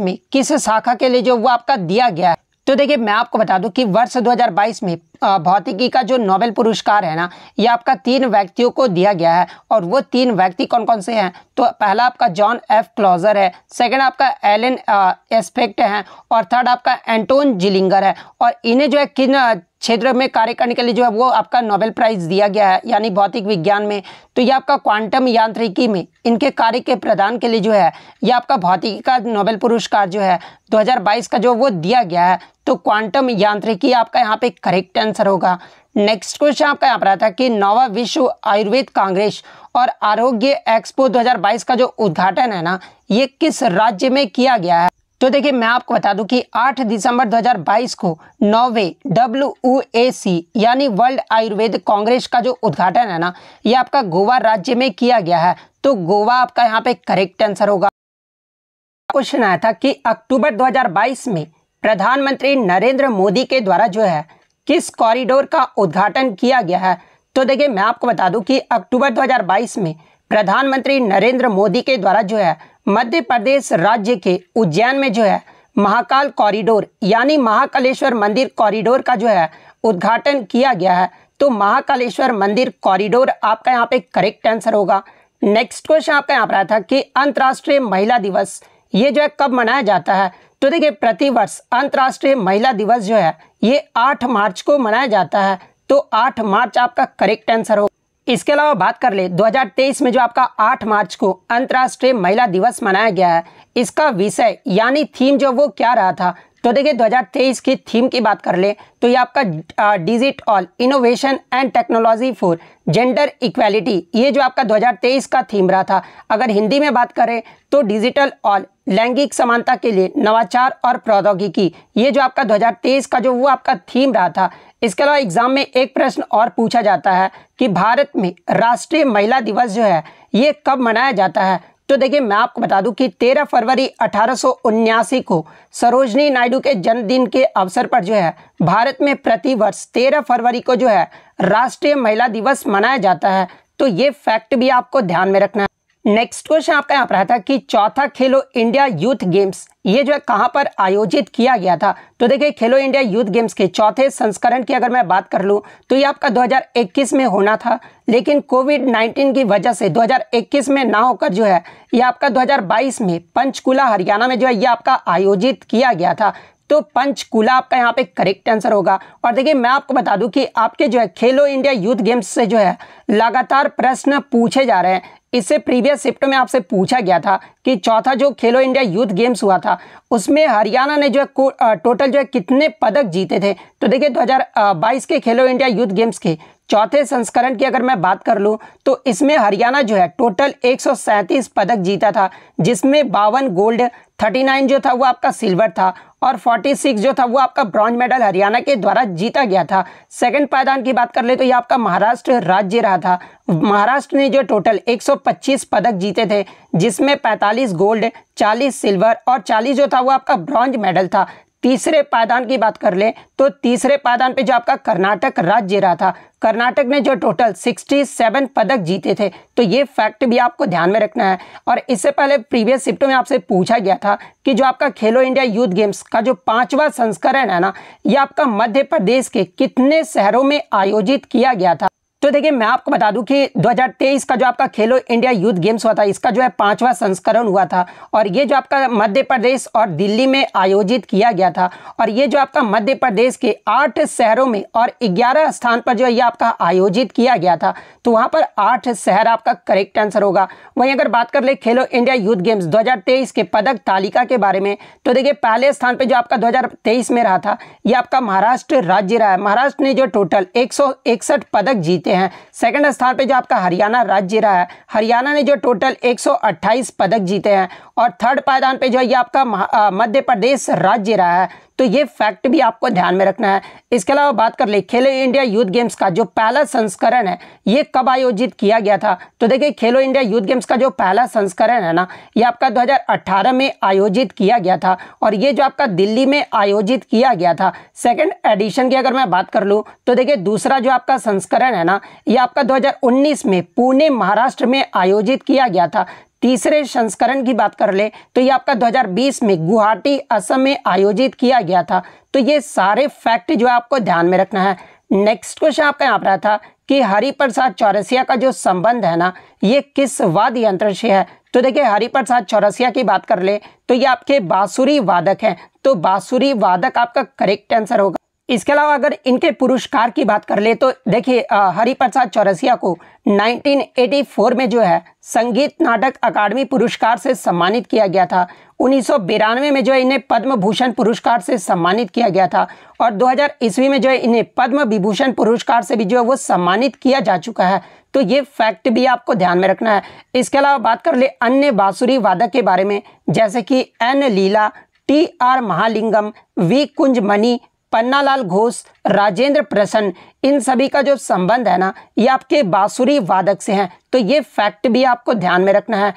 में किस शाखा के लिए जो वो आपका दिया गया है तो देखिए मैं आपको बता दूं कि वर्ष 2022 में भौतिकी का जो नोबेल पुरस्कार है ना ये आपका तीन व्यक्तियों को दिया गया है और वो तीन व्यक्ति कौन कौन से हैं तो पहला आपका जॉन एफ क्लॉजर है सेकंड आपका एलन एस्पेक्ट है और थर्ड आपका एंटोन जिलिंगर है और इन्हें जो है किन क्षेत्र में कार्य करने के लिए जो है वो आपका नोबेल प्राइज़ दिया गया है यानी भौतिक विज्ञान में तो ये आपका क्वांटम यांत्रिकी में इनके कार्य के प्रदान के लिए जो है ये आपका भौतिकी का नोबेल पुरस्कार जो है 2022 का जो वो दिया गया है तो क्वांटम यांत्रिकी आपका यहाँ पे करेक्ट आंसर होगा नेक्स्ट क्वेश्चन आपका यहाँ पर आता है कि नवा विश्व आयुर्वेद कांग्रेस और आरोग्य एक्सपो 2022 का जो उद्घाटन है ना ये किस राज्य में किया गया है तो देखिए मैं आपको बता दूं कि 8 दिसंबर 2022 को नौवे डब्ल्यू यानी वर्ल्ड आयुर्वेद कांग्रेस का जो उद्घाटन है ना ये आपका गोवा राज्य में किया गया है तो गोवा आपका यहाँ पे करेक्ट आंसर होगा क्वेश्चन आया था कि अक्टूबर 2022 में प्रधानमंत्री नरेंद्र मोदी के द्वारा जो है किस कॉरिडोर का उद्घाटन किया गया है तो देखिये मैं आपको बता दू की अक्टूबर दो में प्रधानमंत्री नरेंद्र मोदी के द्वारा जो है मध्य प्रदेश राज्य के उज्जैन में जो है महाकाल कॉरिडोर यानी महाकालेश्वर मंदिर कॉरिडोर का जो है उद्घाटन किया गया है तो महाकालेश्वर मंदिर कॉरिडोर आपका यहाँ पे करेक्ट आंसर होगा नेक्स्ट क्वेश्चन आपका यहाँ पर आया था कि अंतर्राष्ट्रीय महिला दिवस ये जो है कब मनाया जाता है तो देखिए प्रतिवर्ष अंतर्राष्ट्रीय महिला दिवस जो है ये आठ मार्च को मनाया जाता है तो आठ मार्च आपका करेक्ट आंसर होगा इसके अलावा बात कर ले 2023 में जो आपका 8 मार्च को अंतर्राष्ट्रीय महिला दिवस मनाया गया है इसका विषय यानी थीम जो वो क्या रहा था तो देखिए 2023 की थीम की बात कर ले तो ये आपका digit all innovation and technology for gender equality ये जो आपका 2023 का थीम रहा था अगर हिंदी में बात करें तो डिजिटल ऑल लैंगिक समानता के लिए नवाचार और प्रौद्योगिकी ये जो आपका 2023 का जो वो आपका थीम रहा था इसके अलावा एग्जाम में एक प्रश्न और पूछा जाता है कि भारत में राष्ट्रीय महिला दिवस जो है ये कब मनाया जाता है तो देखिए मैं आपको बता दूं कि 13 फरवरी अठारह को सरोजनी नायडू के जन्मदिन के अवसर पर जो है भारत में प्रति वर्ष 13 फरवरी को जो है राष्ट्रीय महिला दिवस मनाया जाता है तो ये फैक्ट भी आपको ध्यान में रखना है नेक्स्ट क्वेश्चन आपका यहाँ पर रहा था कि चौथा खेलो इंडिया यूथ गेम्स ये जो है कहाँ पर आयोजित किया गया था तो देखिए खेलो इंडिया यूथ गेम्स के चौथे संस्करण की अगर मैं बात कर लूँ तो ये आपका 2021 में होना था लेकिन कोविड 19 की वजह से 2021 में ना होकर जो है ये आपका 2022 में पंचकूला हरियाणा में जो है ये आपका आयोजित किया गया था तो पंचकूला आपका यहाँ पे करेक्ट आंसर होगा और देखिए मैं आपको बता दूं कि आपके जो है खेलो इंडिया यूथ गेम्स से जो है लगातार प्रश्न पूछे जा रहे हैं इससे प्रीवियस शिफ्ट में आपसे पूछा गया था कि चौथा जो खेलो इंडिया यूथ गेम्स हुआ था उसमें हरियाणा ने जो है टोटल जो है कितने पदक जीते थे तो देखिए 2022 के खेलो इंडिया यूथ गेम्स के चौथे संस्करण की अगर मैं बात कर लूं तो इसमें हरियाणा जो है टोटल एक पदक जीता था जिसमें बावन गोल्ड थर्टी नाइन जो था वो आपका सिल्वर था और 46 जो था वो आपका ब्रॉन्ज मेडल हरियाणा के द्वारा जीता गया था सेकंड पायदान की बात कर ले तो ये आपका महाराष्ट्र राज्य रहा था महाराष्ट्र ने जो टोटल 125 पदक जीते थे जिसमें 45 गोल्ड 40 सिल्वर और 40 जो था वो आपका ब्रॉन्ज मेडल था तीसरे पायदान की बात कर ले तो तीसरे पायदान पे जो आपका कर्नाटक राज्य रहा था कर्नाटक ने जो टोटल 67 पदक जीते थे तो ये फैक्ट भी आपको ध्यान में रखना है और इससे पहले प्रीवियस शिफ्टों में आपसे पूछा गया था कि जो आपका खेलो इंडिया यूथ गेम्स का जो पांचवा संस्करण है ना ये आपका मध्य प्रदेश के कितने शहरों में आयोजित किया गया था तो देखिए मैं आपको बता दूं कि 2023 का जो आपका खेलो इंडिया यूथ गेम्स हुआ था इसका जो है पांचवा संस्करण हुआ था और ये जो आपका मध्य प्रदेश और दिल्ली में आयोजित किया गया था और ये जो आपका मध्य प्रदेश के आठ शहरों में और ग्यारह स्थान पर जो है ये आपका आयोजित किया गया था तो वहां पर आठ शहर आपका करेक्ट आंसर होगा वहीं अगर बात कर ले खेलो इंडिया यूथ गेम्स दो के पदक तालिका के बारे में तो देखिए पहले स्थान पर जो आपका दो में रहा था यह आपका महाराष्ट्र राज्य रहा है महाराष्ट्र ने जो टोटल एक पदक जीते जीते हैं सेकंड स्थान पे जो आपका हरियाणा राज्य रहा है हरियाणा ने जो टोटल 128 पदक जीते हैं और थर्ड पायदान पे जो है ये आपका मध्य प्रदेश राज्य रहा है तो ये फैक्ट भी आपको ध्यान में रखना है इसके अलावा बात कर ले खेलो इंडिया यूथ गेम्स का जो पहला संस्करण है ये कब आयोजित किया गया था तो देखिए खेलो इंडिया यूथ गेम्स का जो पहला संस्करण है ना ये आपका 2018 में आयोजित किया गया था और ये जो आपका दिल्ली में आयोजित किया गया था सेकेंड एडिशन की अगर मैं बात कर लूँ तो देखिये दूसरा जो आपका संस्करण है ना ये आपका दो में पुणे महाराष्ट्र में आयोजित किया गया था तीसरे संस्करण की बात कर ले तो ये आपका 2020 में गुवाहाटी असम में आयोजित किया गया था तो ये सारे फैक्ट जो है आपको ध्यान में रखना है नेक्स्ट क्वेश्चन आपका यहाँ पर आया था कि हरिप्रसाद चौरसिया का जो संबंध है ना ये किस वाद यंत्र से है तो देखिए हरिप्रसाद चौरसिया की बात कर ले तो ये आपके बासुरी वादक हैं तो बासुरी वादक आपका करेक्ट आंसर होगा इसके अलावा अगर इनके पुरस्कार की बात कर ले तो देखिए हरिप्रसाद चौरसिया को 1984 में जो है संगीत नाटक अकादमी पुरस्कार से सम्मानित किया गया था उन्नीस में जो है इन्हें पद्म भूषण पुरस्कार से सम्मानित किया गया था और 2000 ईस्वी में जो है इन्हें पद्म विभूषण पुरस्कार से भी जो है वो सम्मानित किया जा चुका है तो ये फैक्ट भी आपको ध्यान में रखना है इसके अलावा बात कर ले अन्य बाँसुरी वादक के बारे में जैसे कि N Leela T R Mahalingam V Kunj Mani Pannalal Ghosh Rajendra Prasanna इन सभी का जो संबंध है ना ये आपके बासुरी वादक से हैं तो ये फैक्ट भी आपको ध्यान में रखना है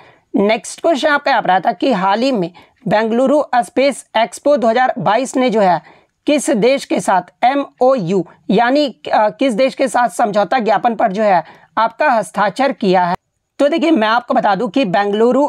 नेक्स्ट क्वेश्चन आपका आप रहा था कि हाल ही में बेंगलुरु स्पेस एक्सपो 2022 ने जो है किस देश के साथ एम यानी किस देश के साथ समझौता ज्ञापन पर जो है आपका हस्ताक्षर किया है तो देखिए मैं आपको बता दूं कि बेंगलुरु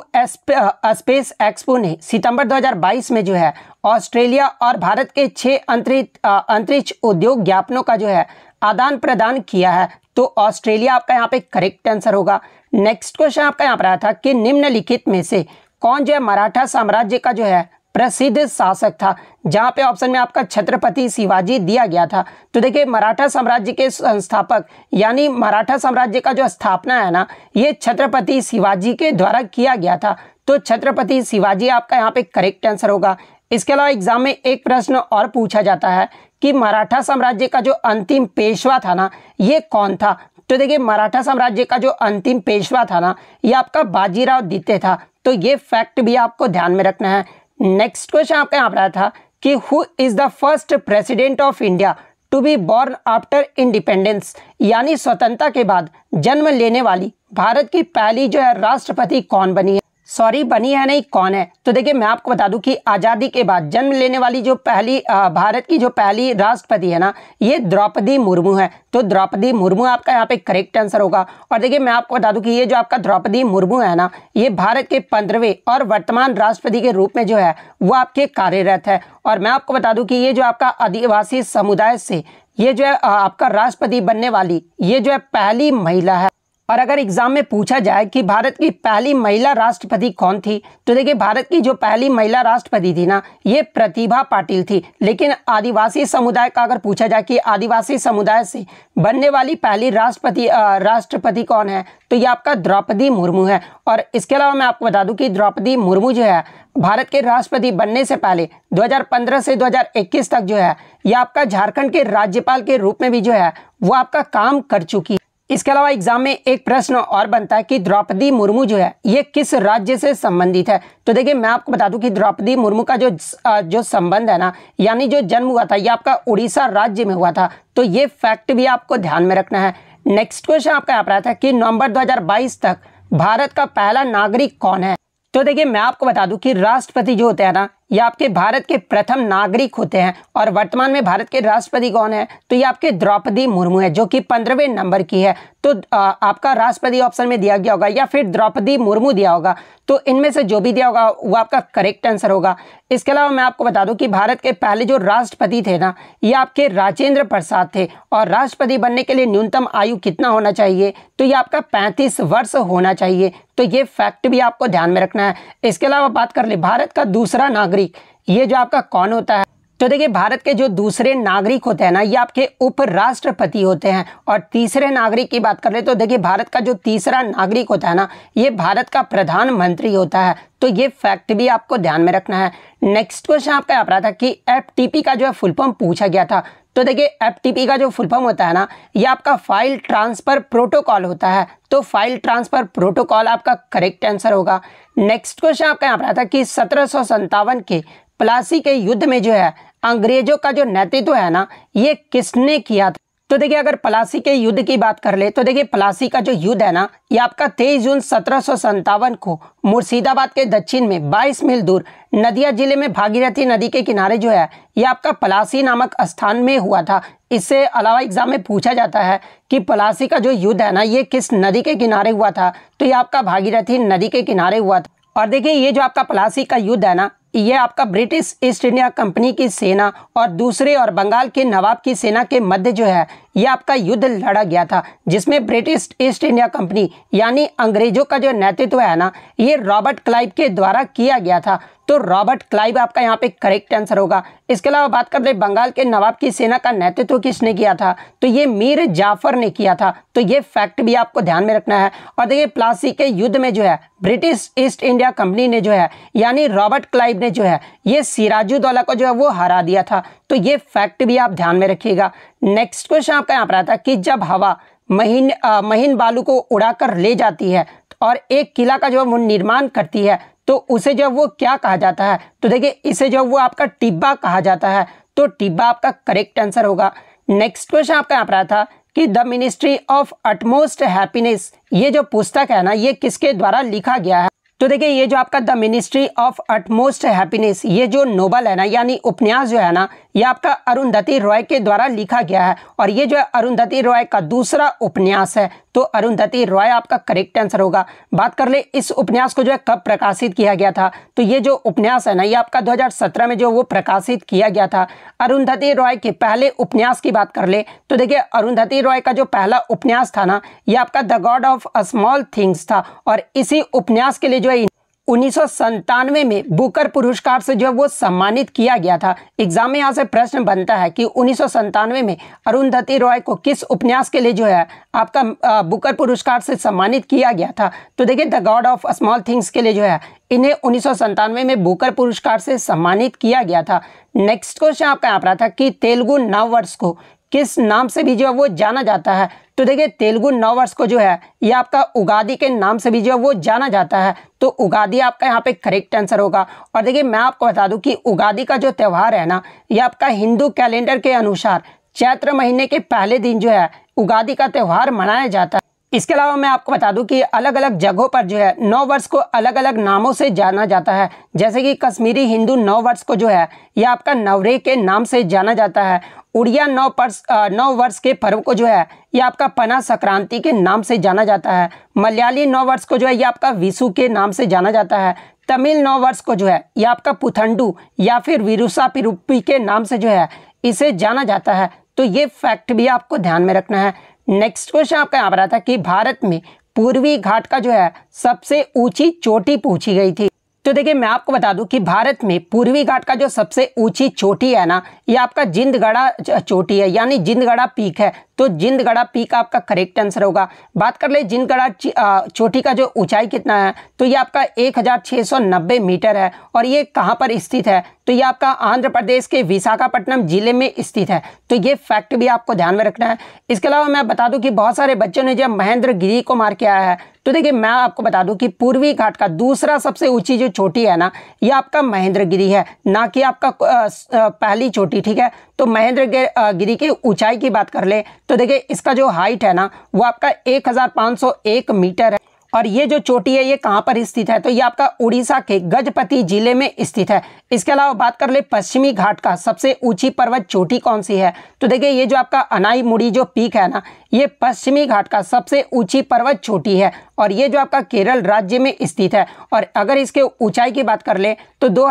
स्पेस एक्सपो ने सितंबर 2022 में जो है ऑस्ट्रेलिया और भारत के छः अंतरिक्ष उद्योग ज्ञापनों का जो है आदान प्रदान किया है तो ऑस्ट्रेलिया आपका यहाँ पे करेक्ट आंसर होगा नेक्स्ट क्वेश्चन आपका यहाँ पर आया था कि निम्नलिखित में से कौन जो है मराठा साम्राज्य का जो है प्रसिद्ध शासक था जहाँ पे ऑप्शन में आपका छत्रपति शिवाजी दिया गया था तो देखिए मराठा साम्राज्य के संस्थापक यानी मराठा साम्राज्य का जो स्थापना है ना ये छत्रपति शिवाजी के द्वारा किया गया था तो छत्रपति शिवाजी आपका यहाँ पे करेक्ट आंसर होगा इसके अलावा एग्जाम में एक प्रश्न और पूछा जाता है कि मराठा साम्राज्य का जो अंतिम पेशवा था ना ये कौन था तो देखिए मराठा साम्राज्य का जो अंतिम पेशवा था ना ये आपका बाजीराव द्वितीय था तो ये फैक्ट भी आपको ध्यान में रखना है नेक्स्ट क्वेश्चन आपका यहाँ पर आया था कि who is the first president of India to be born after independence यानी स्वतंत्रता के बाद जन्म लेने वाली भारत की पहली जो है राष्ट्रपति कौन बनी है सॉरी बनी है नहीं कौन है तो देखिए मैं आपको बता दूं कि आज़ादी के बाद जन्म लेने वाली जो पहली भारत की जो पहली राष्ट्रपति है ना ये द्रौपदी मुर्मू है तो द्रौपदी मुर्मू आपका यहाँ पे करेक्ट आंसर होगा और देखिए मैं आपको बता दूं कि ये जो आपका द्रौपदी मुर्मू है ना ये भारत के पंद्रहवें और वर्तमान राष्ट्रपति के रूप में जो है वो आपके कार्यरत है और मैं आपको बता दूं कि ये जो आपका आदिवासी समुदाय से ये जो है आपका राष्ट्रपति बनने वाली ये जो है पहली महिला है और अगर एग्जाम में पूछा जाए कि भारत की पहली महिला राष्ट्रपति कौन थी तो देखिए भारत की जो पहली महिला राष्ट्रपति थी ना ये प्रतिभा पाटिल थी लेकिन आदिवासी समुदाय का अगर पूछा जाए कि आदिवासी समुदाय से बनने वाली पहली राष्ट्रपति राष्ट्रपति कौन है तो ये आपका द्रौपदी मुर्मू है और इसके अलावा मैं आपको बता दूं कि द्रौपदी मुर्मू जो है भारत के राष्ट्रपति बनने से पहले 2015 से 2021 तक जो है ये आपका झारखंड के राज्यपाल के रूप में भी जो है वो आपका काम कर चुकी है इसके अलावा एग्जाम में एक प्रश्न और बनता है कि द्रौपदी मुर्मू जो है ये किस राज्य से संबंधित है तो देखिए मैं आपको बता दूं कि द्रौपदी मुर्मू का जो जो संबंध है ना यानी जो जन्म हुआ था ये आपका उड़ीसा राज्य में हुआ था तो ये फैक्ट भी आपको ध्यान में रखना है नेक्स्ट क्वेश्चन आपका यहाँ पर आया था कि नवंबर दो तक भारत का पहला नागरिक कौन है तो देखिए मैं आपको बता दूं कि राष्ट्रपति जो होते हैं ना ये आपके भारत के प्रथम नागरिक होते हैं और वर्तमान में भारत के राष्ट्रपति कौन है तो ये आपके द्रौपदी मुर्मू है जो कि पंद्रहवें नंबर की है तो आपका राष्ट्रपति ऑप्शन में दिया गया होगा या फिर द्रौपदी मुर्मू दिया होगा तो इनमें से जो भी दिया होगा वो आपका करेक्ट आंसर होगा इसके अलावा मैं आपको बता दूं कि भारत के पहले जो राष्ट्रपति थे ना ये आपके राजेंद्र प्रसाद थे और राष्ट्रपति बनने के लिए न्यूनतम आयु कितना होना चाहिए तो ये आपका पैंतीस वर्ष होना चाहिए तो ये फैक्ट भी आपको ध्यान में रखना है इसके अलावा बात कर ले भारत का दूसरा नागरिक नागरिक ये जो आपका कौन होता है तो देखिए भारत के जो दूसरे नागरिक होते हैं ना ये आपके उपराष्ट्रपति होते हैं और तीसरे नागरिक की बात कर ले तो देखिए भारत का जो तीसरा नागरिक होता है ना ये भारत का प्रधानमंत्री होता है तो ये फैक्ट भी आपको ध्यान में रखना है नेक्स्ट क्वेश्चन आपका आप रहा था कि एफ का जो है फुल फॉर्म पूछा गया था तो देखिए एफ का जो फुल फॉर्म होता है ना ये आपका फाइल ट्रांसफ़र प्रोटोकॉल होता है तो फाइल ट्रांसफ़र प्रोटोकॉल आपका करेक्ट आंसर होगा नेक्स्ट क्वेश्चन आपका यहाँ पर आता कि सत्रह के प्लासी के युद्ध में जो है अंग्रेजों का जो नेतृत्व है ना ये किसने किया था तो देखिए अगर पलासी के युद्ध की बात कर ले तो देखिए पलासी का जो युद्ध है ना ये आपका तेईस जून सत्रह को मुर्शिदाबाद के दक्षिण में 22 मील दूर नदिया जिले में भागीरथी नदी के किनारे जो है ये आपका पलासी नामक स्थान में हुआ था इससे अलावा एग्जाम में पूछा जाता है कि पलासी का जो युद्ध है ना ये किस नदी के किनारे हुआ था तो ये आपका भागीरथी नदी के किनारे हुआ था और देखिए ये जो आपका पलासी का युद्ध है ना ये आपका ब्रिटिश ईस्ट इंडिया कंपनी की सेना और दूसरे और बंगाल के नवाब की सेना के मध्य जो है यह आपका युद्ध लड़ा गया था जिसमें ब्रिटिश ईस्ट इंडिया कंपनी यानी अंग्रेजों का जो नेतृत्व है ना ये रॉबर्ट क्लाइव के द्वारा किया गया था तो रॉबर्ट क्लाइव आपका यहाँ पे करेक्ट आंसर होगा इसके अलावा बात कर ले बंगाल के नवाब की सेना का नेतृत्व किसने किया था तो ये मीर जाफर ने किया था तो ये फैक्ट भी आपको ध्यान में रखना है और देखिए प्लासी के युद्ध में जो है ब्रिटिश ईस्ट इंडिया कंपनी ने जो है यानी रॉबर्ट क्लाइव ने जो है ये सिराजुद्दौला को जो है वो हरा दिया था तो ये फैक्ट भी आप ध्यान में रखिएगा नेक्स्ट क्वेश्चन आपका यहाँ पर आता है कि जब हवा महीन आ, महीन बालू को उड़ाकर ले जाती है और एक किला का जो है वो निर्माण करती है तो उसे जब वो क्या कहा जाता है तो देखिए इसे जब वो आपका टिब्बा कहा जाता है तो टिब्बा आपका करेक्ट आंसर होगा नेक्स्ट क्वेश्चन आपका यहाँ पर आया था कि the ministry of utmost happiness ये जो पुस्तक है ना ये किसके द्वारा लिखा गया है तो देखिए ये जो आपका the ministry of utmost happiness ये जो नोबल है ना यानी उपन्यास जो है ना यह आपका अरुंधति रॉय के द्वारा लिखा गया है और ये जो है अरुंधति रॉय का दूसरा उपन्यास है तो अरुंधति रॉय आपका करेक्ट आंसर होगा बात कर ले इस उपन्यास को जो है कब प्रकाशित किया गया था तो ये जो उपन्यास है ना ये आपका 2017 में जो वो प्रकाशित किया गया था अरुंधति रॉय के पहले उपन्यास की बात कर ले तो देखिए अरुंधति रॉय का जो पहला उपन्यास था ना ये आपका the god of a small things था और इसी उपन्यास के लिए जो है उन्नीस में बुकर पुरस्कार से जो है वो सम्मानित किया गया था एग्जाम में यहाँ से प्रश्न बनता है कि उन्नीस में अरुंधति रॉय को किस उपन्यास के लिए जो है आपका बुकर पुरस्कार से सम्मानित किया गया था तो देखिए the god of small things के लिए जो है इन्हें उन्नीस में बुकर पुरस्कार से सम्मानित किया गया था नेक्स्ट क्वेश्चन आपका यहाँ पर था कि तेलुगु नववर्ष को किस नाम से भी जो है वो जाना जाता है तो देखिए तेलुगु नव वर्ष को जो है ये आपका उगादी के नाम से भी जो है वो जाना जाता है तो उगादी आपका यहाँ पे करेक्ट आंसर होगा और देखिए मैं आपको बता दूं कि उगादी का जो त्यौहार है ना ये आपका हिंदू कैलेंडर के अनुसार चैत्र महीने के पहले दिन जो है उगादी का त्यौहार मनाया जाता है इसके अलावा मैं आपको बता दूं कि अलग अलग जगहों पर जो है नौ वर्ष को अलग अलग नामों से जाना जाता है जैसे कि कश्मीरी हिंदू नौ वर्ष को जो है यह आपका नवरे के नाम से जाना जाता है उड़िया नौ पर्स नौ वर्ष के पर्व को जो है ये आपका पना संक्रांति के नाम से जाना जाता है मलयाली नौ वर्ष को जो है ये आपका विशु के नाम से जाना जाता है तमिल नौ वर्ष को जो है ये आपका पुथंडू या फिर विरुषा पिरुपी के नाम से जो है इसे जाना जाता है तो ये फैक्ट भी आपको ध्यान में रखना है नेक्स्ट क्वेश्चन आपका यहाँ पर आता कि भारत में पूर्वी घाट का जो है सबसे ऊंची चोटी पूछी गई थी तो देखिए मैं आपको बता दूं कि भारत में पूर्वी घाट का जो सबसे ऊंची चोटी है ना ये आपका जिंदगढ़ा चोटी है यानी जिंदगढ़ा पीक है तो जिंदगढ़ा पीक आपका करेक्ट आंसर होगा बात कर ले जिंदगढ़ा चोटी का जो ऊंचाई कितना है तो ये आपका 1690 मीटर है और ये कहाँ पर स्थित है तो ये आपका आंध्र प्रदेश के विशाखापट्टनम जिले में स्थित है तो ये फैक्ट भी आपको ध्यान में रखना है इसके अलावा मैं बता दूं कि बहुत सारे बच्चों ने जब महेंद्र गिरी को मार के आया है तो देखिए मैं आपको बता दूं कि पूर्वी घाट का दूसरा सबसे ऊंची जो चोटी है ना ये आपका महेंद्रगिरी है ना कि आपका पहली चोटी ठीक है तो महेंद्र गिरी की ऊंचाई की बात कर ले तो देखिए इसका जो हाइट है ना वो आपका 1501 मीटर है और ये जो चोटी है ये कहाँ पर स्थित है तो ये आपका उड़ीसा के गजपति जिले में स्थित है इसके अलावा बात कर ले पश्चिमी घाट का सबसे ऊंची पर्वत चोटी कौन सी है तो देखिए ये जो आपका अनाई मुड़ी जो पीक है ना ये पश्चिमी घाट का सबसे ऊंची पर्वत चोटी है और ये जो आपका केरल राज्य में स्थित है और अगर इसके ऊंचाई की बात कर ले तो दो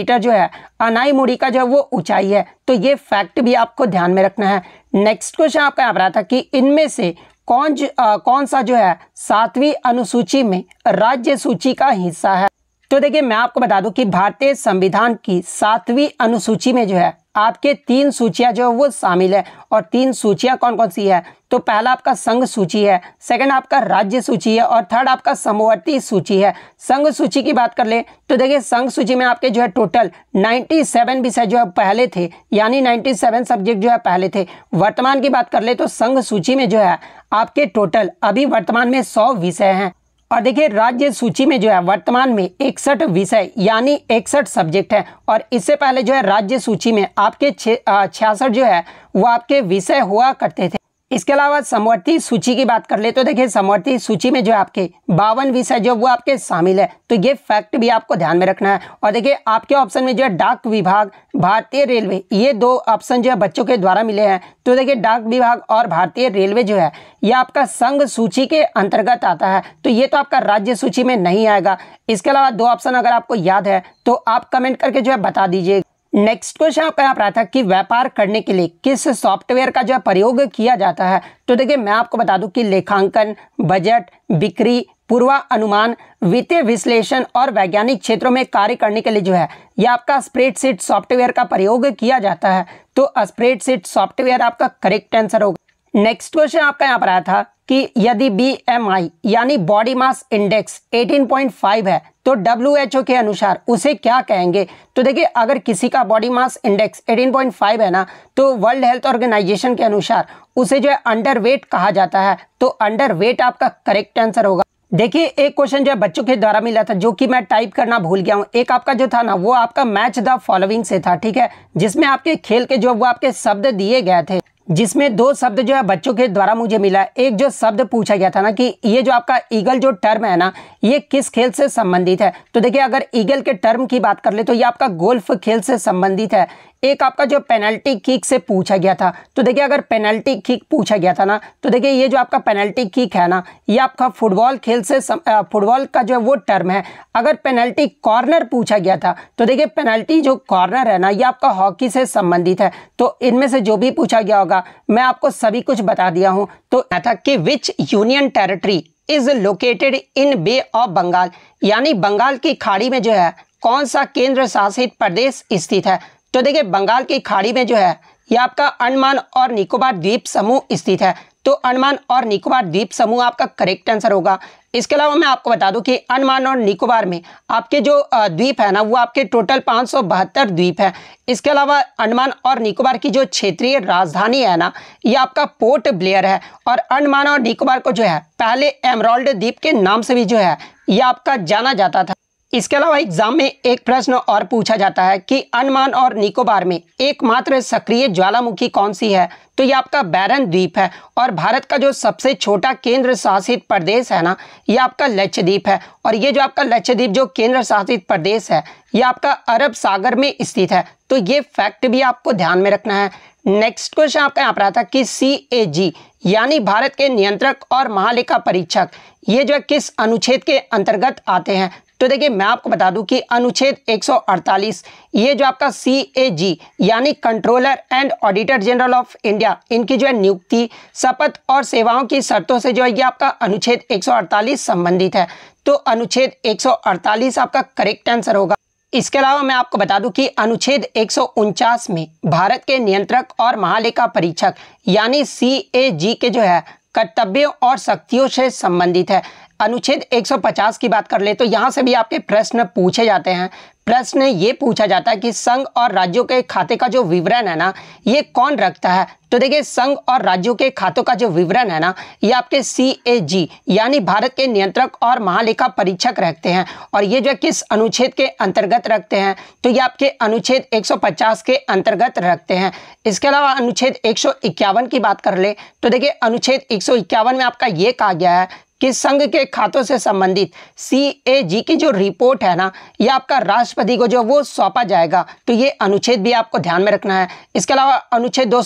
मीटर जो है अनाई मुड़ी का जो है वो ऊंचाई है तो ये फैक्ट भी आपको ध्यान में रखना है नेक्स्ट क्वेश्चन आपका यहाँ पर था कि इनमें से कौन आ, कौन सा जो है सातवीं अनुसूची में राज्य सूची का हिस्सा है तो देखिए मैं आपको बता दूं कि भारतीय संविधान की सातवीं अनुसूची में जो है आपके तीन सूचियां जो है वो शामिल है और तीन सूचियां कौन कौन सी है तो पहला आपका संघ सूची है सेकंड आपका राज्य सूची है और थर्ड आपका समवर्ती सूची है संघ सूची की बात कर ले तो देखिए संघ सूची में आपके जो है टोटल 97 विषय जो है पहले थे यानी 97 सब्जेक्ट जो है पहले थे वर्तमान की बात कर ले तो संघ सूची में जो है आपके टोटल अभी वर्तमान में सौ विषय हैं और देखिए राज्य सूची में जो है वर्तमान में इकसठ विषय यानी इकसठ सब्जेक्ट है और इससे पहले जो है राज्य सूची में आपके छियासठ जो है वो आपके विषय हुआ करते थे इसके अलावा समवर्ती सूची की बात कर ले तो देखिए समवर्ती सूची में जो आपके बावन विषय जो वो आपके शामिल है तो ये फैक्ट भी आपको ध्यान में रखना है और देखिए आपके ऑप्शन में जो है डाक विभाग भारतीय रेलवे ये दो ऑप्शन जो है बच्चों के द्वारा मिले हैं तो देखिए डाक विभाग और भारतीय रेलवे जो है ये आपका संघ सूची के अंतर्गत आता है तो ये तो आपका राज्य सूची में नहीं आएगा इसके अलावा दो ऑप्शन अगर आपको याद है तो आप कमेंट करके जो है बता दीजिए नेक्स्ट क्वेश्चन आपका यहाँ पर आता है कि व्यापार करने के लिए किस सॉफ्टवेयर का जो है प्रयोग किया जाता है तो देखिए मैं आपको बता दूं कि लेखांकन बजट बिक्री पूर्वा अनुमान वित्तीय विश्लेषण और वैज्ञानिक क्षेत्रों में कार्य करने के लिए जो है यह आपका स्प्रेडशीट सॉफ्टवेयर का प्रयोग किया जाता है तो स्प्रेडशीट सॉफ्टवेयर आपका करेक्ट आंसर होगा नेक्स्ट क्वेश्चन आपका यहाँ पर आया था कि यदि बी एम आई यानी बॉडी मास इंडेक्स 18.5 है तो डब्ल्यू एच ओ के अनुसार उसे क्या कहेंगे तो देखिए अगर किसी का बॉडी मास इंडेक्स 18.5 है ना तो वर्ल्ड हेल्थ ऑर्गेनाइजेशन के अनुसार उसे जो है अंडर वेट कहा जाता है तो अंडर वेट आपका करेक्ट आंसर होगा देखिए एक क्वेश्चन जो है बच्चों के द्वारा मिला था जो कि मैं टाइप करना भूल गया हूँ एक आपका जो था ना वो आपका मैच द फॉलोइंग से था ठीक है जिसमें आपके खेल के जो वो आपके शब्द दिए गए थे जिसमें दो शब्द जो है बच्चों के द्वारा मुझे मिला एक जो शब्द पूछा गया था ना कि ये जो आपका ईगल जो टर्म है ना ये किस खेल से संबंधित है तो देखिए अगर ईगल के टर्म की बात कर ले तो ये आपका गोल्फ खेल से संबंधित है एक आपका जो पेनल्टी किक से पूछा गया था तो देखिए अगर पेनल्टी किक पूछा गया था ना तो देखिए ये जो आपका पेनल्टी किक है ना ये आपका फुटबॉल खेल से फुटबॉल का जो वो टर्म है अगर पेनल्टी कॉर्नर पूछा गया था तो देखिए पेनल्टी जो कॉर्नर है ना ये आपका हॉकी से संबंधित है तो इनमें से जो भी पूछा गया होगा मैं आपको सभी कुछ बता दिया हूँ तो था कि which union territory is located in bay of Bengal यानी बंगाल की खाड़ी में जो है कौन सा केंद्र शासित प्रदेश स्थित है तो देखिए बंगाल की खाड़ी में जो है ये आपका अंडमान और निकोबार द्वीप समूह स्थित है तो अंडमान और निकोबार द्वीप समूह आपका करेक्ट आंसर होगा इसके अलावा मैं आपको बता दूं कि अंडमान और निकोबार में आपके जो द्वीप है ना वो आपके टोटल पाँच द्वीप है इसके अलावा अंडमान और निकोबार की जो क्षेत्रीय राजधानी है ना ये आपका पोर्ट ब्लेयर है और अंडमान और निकोबार को जो है पहले एमरॉल्ड द्वीप के नाम से भी जो है ये आपका जाना जाता था इसके अलावा एग्जाम में एक प्रश्न और पूछा जाता है कि अनमान और निकोबार में एकमात्र सक्रिय ज्वालामुखी कौन सी है तो ये आपका बैरन द्वीप है और भारत का जो सबसे छोटा केंद्र शासित प्रदेश है ना ये आपका लक्षद्वीप है और ये जो आपका लक्षद्वीप जो केंद्र शासित प्रदेश है ये आपका अरब सागर में स्थित है तो ये फैक्ट भी आपको ध्यान में रखना है नेक्स्ट क्वेश्चन आपका यहाँ पर आता कि सी ए जी यानी भारत के नियंत्रक और महालेखा परीक्षक ये जो है किस अनुच्छेद के अंतर्गत आते हैं तो देखिए मैं आपको बता दूं कि अनुच्छेद 148 ये जो आपका सी ए जी यानी controller and auditor general of India इनकी जो है नियुक्ति शपथ और सेवाओं की शर्तों से जो है ये आपका अनुच्छेद 148 संबंधित है तो अनुच्छेद 148 आपका करेक्ट आंसर होगा इसके अलावा मैं आपको बता दूं कि अनुच्छेद एक में भारत के नियंत्रक और महालेखा परीक्षक यानी सी के जो है कर्तव्यों और शक्तियों से संबंधित है अनुच्छेद 150 की बात कर ले तो यहाँ से भी आपके प्रश्न पूछे जाते हैं प्रश्न ये पूछा जाता है कि संघ और राज्यों के खाते का जो विवरण है ना ये कौन रखता है तो देखिए संघ और राज्यों के खातों का जो विवरण है ना ये आपके सी ए जी यानी भारत के नियंत्रक और महालेखा परीक्षक रखते हैं और ये जो किस अनुच्छेद के अंतर्गत रखते हैं तो ये आपके अनुच्छेद 150 के अंतर्गत रखते हैं इसके अलावा अनुच्छेद एक की बात कर ले तो देखिये अनुच्छेद एक में आपका ये कहा गया है कि संघ के खातों से संबंधित सी की जो रिपोर्ट है ना ये आपका राष्ट्रपति को जो वो सौंपा जाएगा तो ये अनुच्छेद भी आपको ध्यान में रखना है इसके अलावा अनुच्छेद दो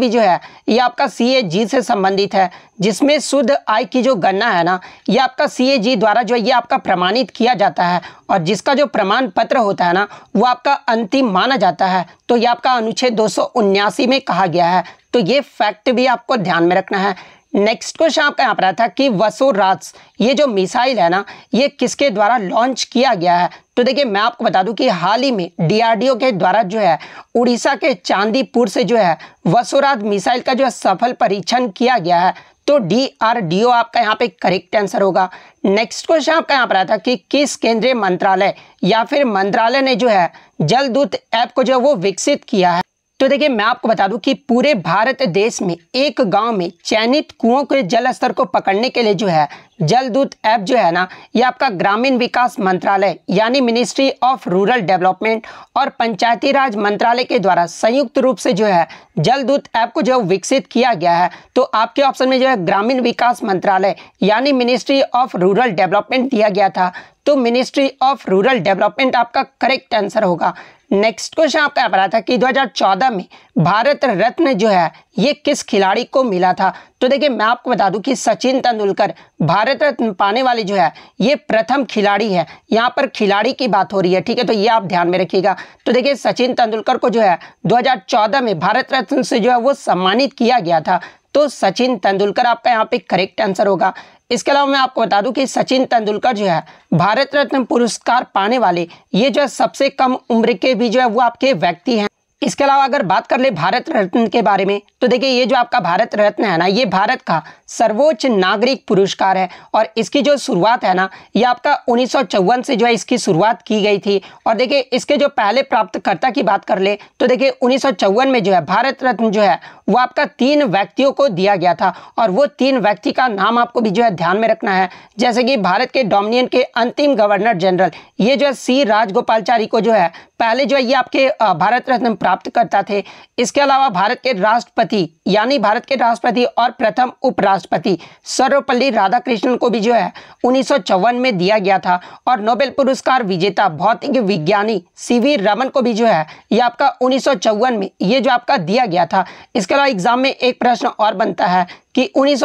भी जो है ये आपका सी से संबंधित है जिसमें शुद्ध आय की जो गणना है ना ये आपका सी द्वारा जो ये आपका प्रमाणित किया जाता है और जिसका जो प्रमाण पत्र होता है ना वो आपका अंतिम माना जाता है तो ये आपका अनुच्छेद दो में कहा गया है तो ये फैक्ट भी आपको ध्यान में रखना है नेक्स्ट क्वेश्चन आपका यहाँ पर आया था कि वसो राज ये जो मिसाइल है ना ये किसके द्वारा लॉन्च किया गया है तो देखिए मैं आपको बता दूं कि हाल ही में डीआरडीओ के द्वारा जो है उड़ीसा के चांदीपुर से जो है वसुराज मिसाइल का जो है सफल परीक्षण किया गया है तो डीआरडीओ आपका यहाँ पे करेक्ट आंसर होगा नेक्स्ट क्वेश्चन आपका यहाँ पर आया था कि किस केंद्रीय मंत्रालय या फिर मंत्रालय ने जो है जल दूत ऐप को जो है वो विकसित किया है तो देखिए मैं आपको बता दूं कि पूरे भारत देश में एक गांव में चयनित कुओं के जल स्तर को पकड़ने के लिए जो है जल दूत ऐप जो है ना ये आपका ग्रामीण विकास मंत्रालय यानी मिनिस्ट्री ऑफ रूरल डेवलपमेंट और पंचायती राज मंत्रालय के द्वारा संयुक्त रूप से जो है जल दूत ऐप को जो विकसित किया गया है तो आपके ऑप्शन में जो है ग्रामीण विकास मंत्रालय यानी मिनिस्ट्री ऑफ रूरल डेवलपमेंट दिया गया था तो मिनिस्ट्री ऑफ रूरल डेवलपमेंट आपका करेक्ट आंसर होगा नेक्स्ट क्वेश्चन आपका आ रहा था कि 2014 में भारत रत्न जो है ये किस खिलाड़ी को मिला था तो देखिए मैं आपको बता दूं कि सचिन तेंदुलकर भारत रत्न पाने वाले जो है ये प्रथम खिलाड़ी है यहाँ पर खिलाड़ी की बात हो रही है ठीक है तो ये आप ध्यान में रखिएगा तो देखिए सचिन तेंदुलकर को जो है 2014 में भारत रत्न से जो है वो सम्मानित किया गया था तो सचिन तेंदुलकर आपका यहाँ पे करेक्ट आंसर होगा इसके अलावा मैं आपको बता दूं कि सचिन तेंदुलकर जो है भारत रत्न पुरस्कार पाने वाले ये जो है सबसे कम उम्र के भी जो है वो आपके व्यक्ति हैं इसके अलावा अगर बात कर ले भारत रत्न के बारे में तो देखिए ये जो आपका भारत रत्न है ना ये भारत का सर्वोच्च नागरिक पुरस्कार है और इसकी जो शुरुआत है ना ये आपका उन्नीस से जो है इसकी शुरुआत की गई थी और देखिए इसके जो पहले प्राप्तकर्ता की बात कर ले तो देखिए उन्नीस में जो है भारत रत्न जो है वो आपका तीन व्यक्तियों को दिया गया था और वो तीन व्यक्ति का नाम आपको भी जो है ध्यान में रखना है जैसे कि भारत के डोमिनियन के अंतिम गवर्नर जनरल ये जो है सी राजगोपालचारी को जो है पहले जो है ये आपके भारत रत्न प्राप्त प्राप्त करता थे इसके अलावा भारत के राष्ट्रपति यानी भारत के राष्ट्रपति और प्रथम उपराष्ट्रपति सर्वपल्ली राधाकृष्णन को भी जो है उन्नीस में दिया गया था और नोबेल पुरस्कार विजेता भौतिक विज्ञानी सी रमन को भी जो है ये आपका उन्नीस में ये जो आपका दिया गया था इसके अलावा एग्जाम में एक प्रश्न और बनता है कि उन्नीस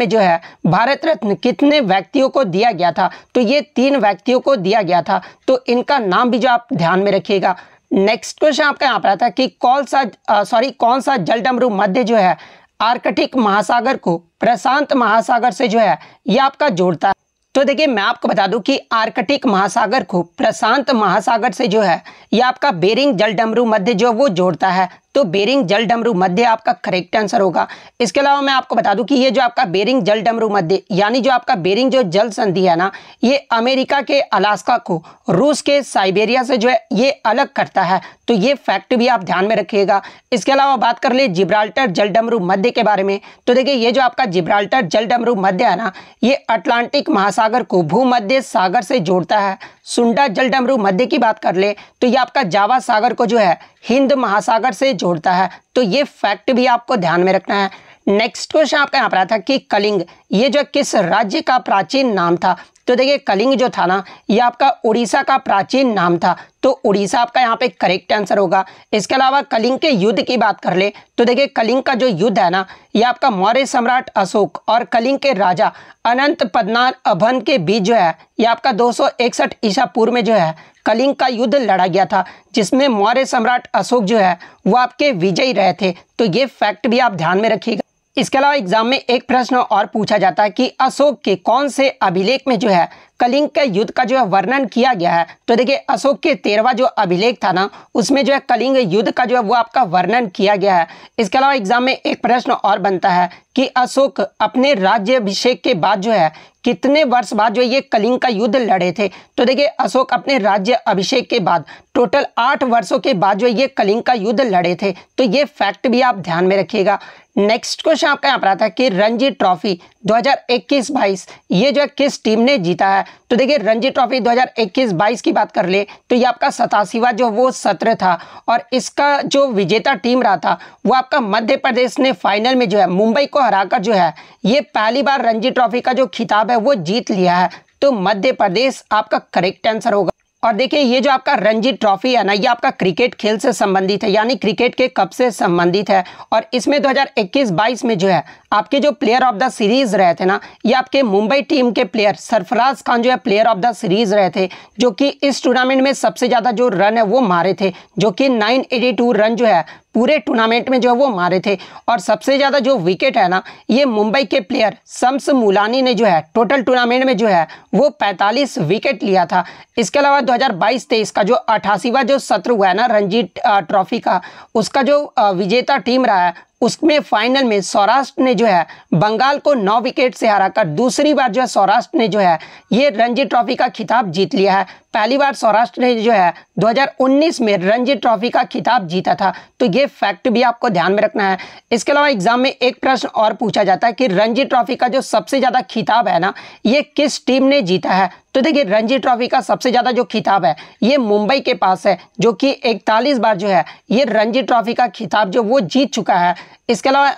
में जो है भारत रत्न कितने व्यक्तियों को दिया गया था तो ये तीन व्यक्तियों को दिया गया था तो इनका नाम भी जो आप ध्यान में रखिएगा नेक्स्ट क्वेश्चन आपका यहाँ पर आता है कि कौन सा सॉरी कौन सा जल मध्य जो है आर्कटिक महासागर को प्रशांत महासागर से जो है ये आपका जोड़ता है तो देखिए मैं आपको बता दूं कि आर्कटिक महासागर को प्रशांत महासागर से जो है ये आपका बेरिंग जल मध्य जो वो जोड़ता है तो बेरिंग जल डमरू मध्य आपका करेक्ट आंसर होगा इसके अलावा मैं आपको बता दूं कि ये जो आपका बेरिंग जल डमरू मध्य यानी जो आपका बेरिंग जो जल संधि है ना ये अमेरिका के अलास्का को रूस के साइबेरिया से जो है ये अलग करता है तो ये फैक्ट भी आप ध्यान में रखिएगा इसके अलावा बात कर ले जिब्राल्टर जल डमरू मध्य के बारे में तो देखिए ये जो आपका जिब्राल्टर जल डमरू मध्य है ना ये अटलांटिक महासागर को भूमध्य सागर से जोड़ता है सुंडा जल डमरू मध्य की बात कर ले तो ये आपका जावा सागर को जो है हिंद महासागर से जोड़ता है तो ये फैक्ट भी आपको ध्यान में रखना है नेक्स्ट क्वेश्चन आपका यहाँ पर आया था कि कलिंग ये जो किस राज्य का प्राचीन नाम था तो देखिए कलिंग जो था ना ये आपका उड़ीसा का प्राचीन नाम था तो उड़ीसा आपका यहाँ पे करेक्ट आंसर होगा इसके अलावा कलिंग के युद्ध की बात कर ले तो देखिए कलिंग का जो युद्ध है ना ये आपका मौर्य सम्राट अशोक और कलिंग के राजा अनंत पदनार अभन के बीच जो है ये आपका सौ ईसा पूर्व में जो है कलिंग का युद्ध लड़ा गया था जिसमें मौर्य सम्राट अशोक जो है वो आपके विजयी रहे थे तो ये फैक्ट भी आप ध्यान में रखिएगा इसके अलावा एग्जाम में एक प्रश्न और पूछा जाता है कि अशोक के कौन से अभिलेख में जो है कलिंग के युद्ध का जो है वर्णन किया गया है तो देखिए अशोक के तेरवा जो अभिलेख था ना उसमें जो है कलिंग युद्ध का जो है वो आपका वर्णन किया गया है इसके अलावा एग्जाम में एक प्रश्न और बनता है कि अशोक अपने राज्य अभिषेक के बाद जो है कितने वर्ष बाद जो ये कलिंग का युद्ध लड़े थे तो देखिए अशोक अपने राज्य अभिषेक के बाद टोटल आठ वर्षों के बाद जो ये कलिंग का युद्ध लड़े थे तो ये फैक्ट भी आप ध्यान में रखिएगा नेक्स्ट क्वेश्चन आपका यहाँ पर आता है कि रणजी ट्रॉफी 2021-22 ये जो है किस टीम ने जीता है तो देखिए रणजी ट्रॉफी 2021-22 की बात कर ले तो ये आपका सतासीवा जो वो सत्र था और इसका जो विजेता टीम रहा था वो आपका मध्य प्रदेश ने फाइनल में जो है मुंबई को हराकर जो है ये पहली बार रणजी ट्रॉफी का जो खिताब है वो जीत लिया है तो मध्य प्रदेश आपका करेक्ट आंसर होगा और देखिए ये जो आपका रणजी ट्रॉफी है ना ये आपका क्रिकेट खेल से संबंधित है यानी क्रिकेट के कप से संबंधित है और इसमें 2021-22 में जो है आपके जो प्लेयर ऑफ द सीरीज रहे थे ना ये आपके मुंबई टीम के प्लेयर सरफराज खान जो है प्लेयर ऑफ द सीरीज रहे थे जो कि इस टूर्नामेंट में सबसे ज़्यादा जो रन है वो मारे थे जो कि नाइन रन जो है पूरे टूर्नामेंट में जो है वो मारे थे और सबसे ज़्यादा जो विकेट है ना ये मुंबई के प्लेयर शम्स मुलानी ने जो है टोटल टूर्नामेंट में जो है वो 45 विकेट लिया था इसके अलावा 2022 तेईस का जो अठासीवा जो सत्र हुआ है ना रंजीत ट्रॉफी का उसका जो विजेता टीम रहा है उसमें फाइनल में सौराष्ट्र ने जो है बंगाल को नौ विकेट से हराकर दूसरी बार जो है सौराष्ट्र ने जो है ये रणजी ट्रॉफी का खिताब जीत लिया है पहली बार सौराष्ट्र ने जो है 2019 में रणजी ट्रॉफी का खिताब जीता था तो ये फैक्ट भी आपको ध्यान में रखना है इसके अलावा एग्जाम में एक प्रश्न और पूछा जाता है कि रणजी ट्रॉफी का जो सबसे ज़्यादा खिताब है ना ये किस टीम ने जीता है तो देखिए रणजी ट्रॉफी का सबसे ज़्यादा जो खिताब है ये मुंबई के पास है जो कि इकतालीस बार जो है ये रणजी ट्रॉफी का खिताब जो वो जीत चुका है इसके अलावा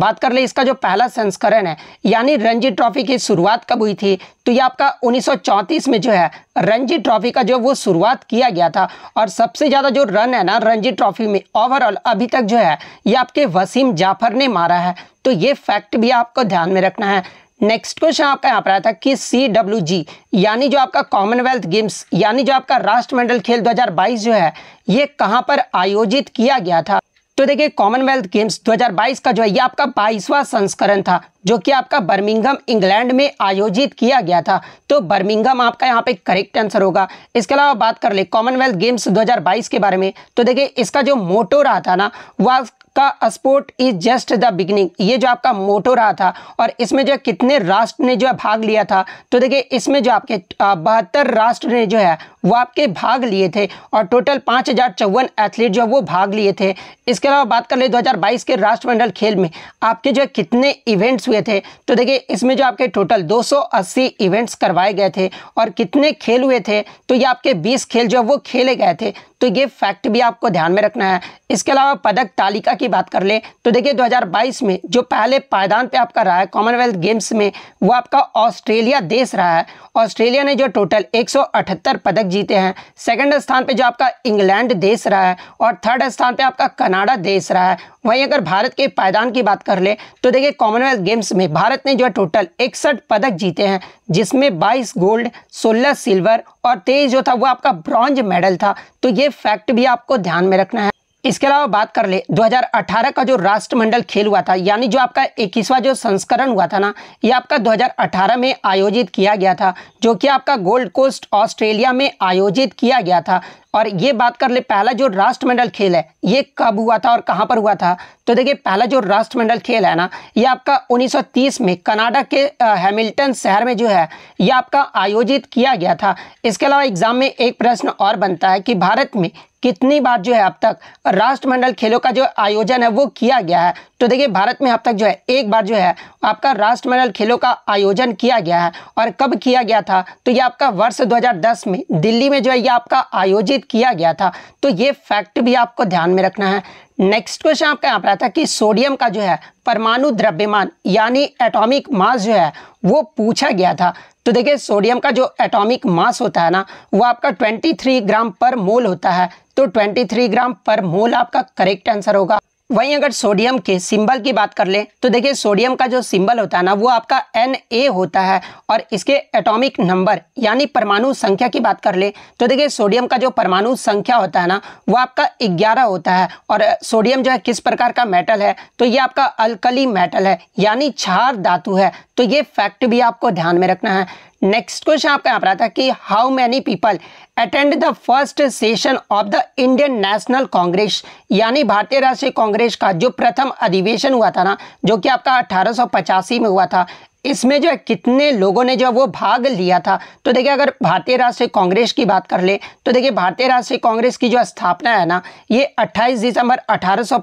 बात कर ले इसका जो पहला संस्करण है यानी रणजी ट्रॉफी की शुरुआत कब हुई थी तो ये आपका उन्नीस में जो है रणजी ट्रॉफी का जो वो शुरुआत किया गया था और सबसे ज़्यादा जो रन है ना रणजी ट्रॉफी में ओवरऑल अभी तक जो है ये आपके वसीम जाफर ने मारा है तो ये फैक्ट भी आपको ध्यान में रखना है नेक्स्ट क्वेश्चन आपका यहाँ पर आया था कि सी डब्ल्यू जी यानी जो आपका कॉमनवेल्थ गेम्स यानी जो आपका राष्ट्रमंडल खेल 2022 जो है ये कहाँ पर आयोजित किया गया था तो देखिए कॉमनवेल्थ गेम्स 2022 का जो है ये आपका बाईसवां संस्करण था जो कि आपका बर्मिंगम इंग्लैंड में आयोजित किया गया था तो बर्मिंगम आपका यहाँ पे करेक्ट आंसर होगा इसके अलावा बात कर ले कॉमनवेल्थ गेम्स 2022 के बारे में तो देखिए इसका जो मोटो रहा था ना वह का sport is just the beginning ये जो आपका मोटो रहा था और इसमें जो कितने राष्ट्र ने जो है भाग लिया था तो देखिए इसमें जो आपके बहत्तर राष्ट्र ने जो है वो आपके भाग लिए थे और टोटल पाँच हज़ार चौवन एथलीट जो है वो भाग लिए थे इसके अलावा बात कर ले 2022 के राष्ट्रमंडल खेल में आपके जो है कितने इवेंट्स हुए थे तो देखिए इसमें जो आपके टोटल 280 इवेंट्स करवाए गए थे और कितने खेल हुए थे तो ये आपके 20 खेल जो है वो खेले गए थे तो ये फैक्ट भी आपको ध्यान में रखना है इसके अलावा पदक तालिका की बात कर ले तो देखिए 2022 में जो पहले पायदान पे आपका रहा है कॉमनवेल्थ गेम्स में वो आपका ऑस्ट्रेलिया देश रहा है ऑस्ट्रेलिया ने जो टोटल 178 पदक जीते हैं सेकंड स्थान पे जो आपका इंग्लैंड देश रहा है और थर्ड स्थान पे आपका कनाडा देश रहा है वहीं अगर भारत के पायदान की बात कर ले तो देखिए कॉमनवेल्थ गेम्स में भारत ने जो टोटल इकसठ पदक जीते हैं जिसमें बाईस गोल्ड सोलह सिल्वर और तेईस जो था वो आपका ब्रॉन्ज मेडल था तो ये फैक्ट भी आपको ध्यान में रखना है इसके अलावा बात कर ले 2018 का जो राष्ट्रमंडल खेल हुआ था यानी जो आपका इक्कीसवा जो संस्करण हुआ था ना ये आपका 2018 में आयोजित किया गया था जो कि आपका गोल्ड कोस्ट ऑस्ट्रेलिया में आयोजित किया गया था और ये बात कर ले पहला जो राष्ट्रमंडल खेल है ये कब हुआ था और कहाँ पर हुआ था तो देखिए पहला जो राष्ट्रमंडल खेल है ना ये आपका 1930 में कनाडा के हैमिल्टन शहर में जो है ये आपका आयोजित किया गया था इसके अलावा एग्जाम में एक प्रश्न और बनता है कि भारत में कितनी बार जो है अब तक राष्ट्रमंडल खेलों का जो आयोजन है वो किया गया है तो देखिए भारत में अब तक जो है एक बार जो है आपका राष्ट्रमंडल खेलों का आयोजन किया गया है और कब किया गया था तो ये आपका वर्ष 2010 में दिल्ली में जो है ये आपका आयोजित किया गया था तो ये फैक्ट भी आपको ध्यान में रखना है नेक्स्ट क्वेश्चन आपका यहाँ पर आता है कि सोडियम का जो है परमाणु द्रव्यमान यानी एटॉमिक मास जो है वो पूछा गया था तो देखिए सोडियम का जो एटॉमिक मास होता है ना वो आपका 23 ग्राम पर मोल होता है तो 23 ग्राम पर मोल आपका करेक्ट आंसर होगा वहीं अगर सोडियम के सिंबल की बात कर ले तो देखिए सोडियम का जो सिंबल होता है ना वो आपका एन ए होता है और इसके एटॉमिक नंबर यानी परमाणु संख्या की बात कर ले तो देखिए सोडियम का जो परमाणु संख्या होता है ना वो आपका ग्यारह होता है और सोडियम जो है किस प्रकार का मेटल है तो ये आपका अल्कली मेटल है यानी क्षार धातु है तो ये फैक्ट भी आपको ध्यान में रखना है नेक्स्ट क्वेश्चन आपका यहाँ पर आता है कि how many people attend the first session of the Indian National Congress यानी भारतीय राष्ट्रीय कांग्रेस का जो प्रथम अधिवेशन हुआ था ना जो कि आपका अठारह में हुआ था इसमें जो है कितने लोगों ने जो है वो भाग लिया था तो देखिए अगर भारतीय राष्ट्रीय कांग्रेस की बात कर ले तो देखिए भारतीय राष्ट्रीय कांग्रेस की जो स्थापना है ना ये 28 दिसंबर अठारह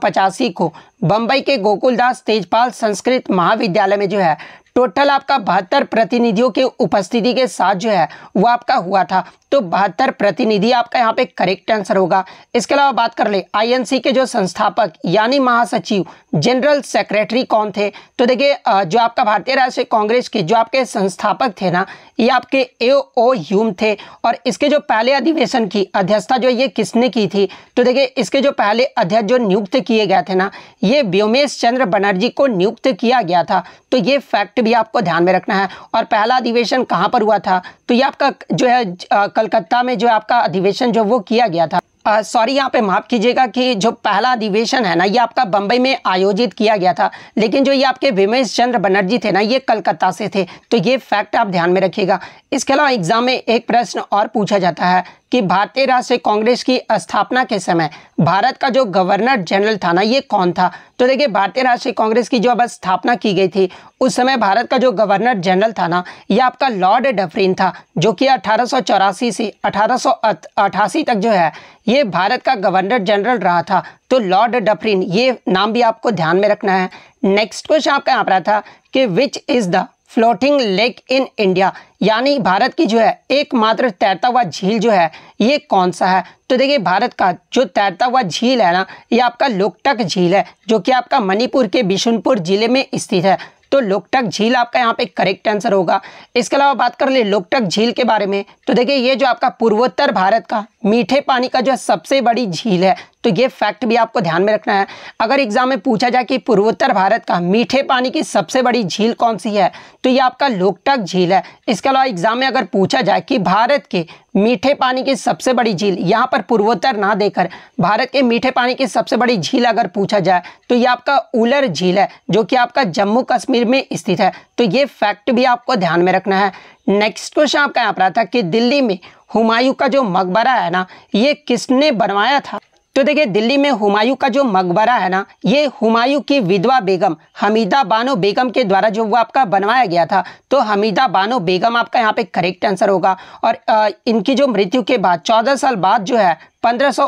को बम्बई के गोकुलदास तेजपाल संस्कृत महाविद्यालय में जो है टोटल आपका बहत्तर प्रतिनिधियों के उपस्थिति के साथ जो है वो आपका हुआ था तो बहत्तर प्रतिनिधि आपका यहाँ पे करेक्ट आंसर होगा इसके अलावा बात कर ले आईएनसी के जो संस्थापक यानी महासचिव जनरल सेक्रेटरी कौन थे तो देखिए जो आपका भारतीय राष्ट्रीय कांग्रेस के जो आपके संस्थापक थे ना ये आपके ए ओ ह्यूम थे और इसके जो पहले अधिवेशन की अध्यक्षता जो ये किसने की थी तो देखिए इसके जो पहले अध्यक्ष जो नियुक्त किए गए थे ना ये व्योमेश चंद्र बनर्जी को नियुक्त किया गया था तो ये फैक्ट भी आपको ध्यान में रखना है और पहला अधिवेशन कहाँ पर हुआ था तो ये आपका जो है कलकत्ता में जो आपका अधिवेशन जो वो किया गया था सॉरी यहाँ पे माफ़ कीजिएगा कि जो पहला अधिवेशन है ना ये आपका बम्बई में आयोजित किया गया था लेकिन जो ये आपके विमेश चंद्र बनर्जी थे ना ये कलकत्ता से थे तो ये फैक्ट आप ध्यान में रखिएगा इसके अलावा एग्ज़ाम में एक प्रश्न और पूछा जाता है कि भारतीय राष्ट्रीय कांग्रेस की स्थापना के समय भारत का जो गवर्नर जनरल था ना ये कौन था तो देखिए भारतीय राष्ट्रीय कांग्रेस की जो अब स्थापना की गई थी उस समय भारत का जो गवर्नर जनरल था ना ये आपका लॉर्ड डफरीन था जो कि अठारह से अठारह तक जो है ये भारत का गवर्नर जनरल रहा था तो लॉर्ड डफरीन ये नाम भी आपको ध्यान में रखना है नेक्स्ट क्वेश्चन आपका यहाँ पर था कि which is the floating lake in India यानी भारत की जो है एकमात्र तैरता हुआ झील जो है ये कौन सा है तो देखिए भारत का जो तैरता हुआ झील है ना ये आपका लोकटक झील है जो कि आपका मणिपुर के बिशुनपुर जिले में स्थित है तो लोकटक झील आपका यहाँ पे करेक्ट आंसर होगा इसके अलावा बात कर ले लोकटक झील के बारे में तो देखिए ये जो आपका पूर्वोत्तर भारत का मीठे पानी का जो है सबसे बड़ी झील है तो ये फैक्ट भी आपको ध्यान में रखना है अगर एग्जाम में पूछा जाए कि पूर्वोत्तर भारत का मीठे पानी की सबसे बड़ी झील कौन सी है तो ये आपका लोकटक झील है इसके अलावा एग्जाम में अगर पूछा जाए कि भारत के मीठे पानी की सबसे बड़ी झील यहाँ पर पूर्वोत्तर ना देकर भारत के मीठे पानी की सबसे बड़ी झील अगर पूछा जाए तो ये आपका उलर झील है जो कि आपका जम्मू कश्मीर में स्थित है तो ये फैक्ट भी आपको ध्यान में रखना है नेक्स्ट क्वेश्चन आपका यहाँ पर आता है कि दिल्ली में हुमायूं का जो मकबरा है ना ये किसने बनवाया था तो देखिए दिल्ली में हुमायूं का जो मकबरा है ना ये हुमायूं की विधवा बेगम हमीदा बानो बेगम के द्वारा जो वो आपका बनवाया गया था तो हमीदा बानो बेगम आपका यहाँ पे करेक्ट आंसर होगा और इनकी जो मृत्यु के बाद चौदह साल बाद जो है पंद्रह सौ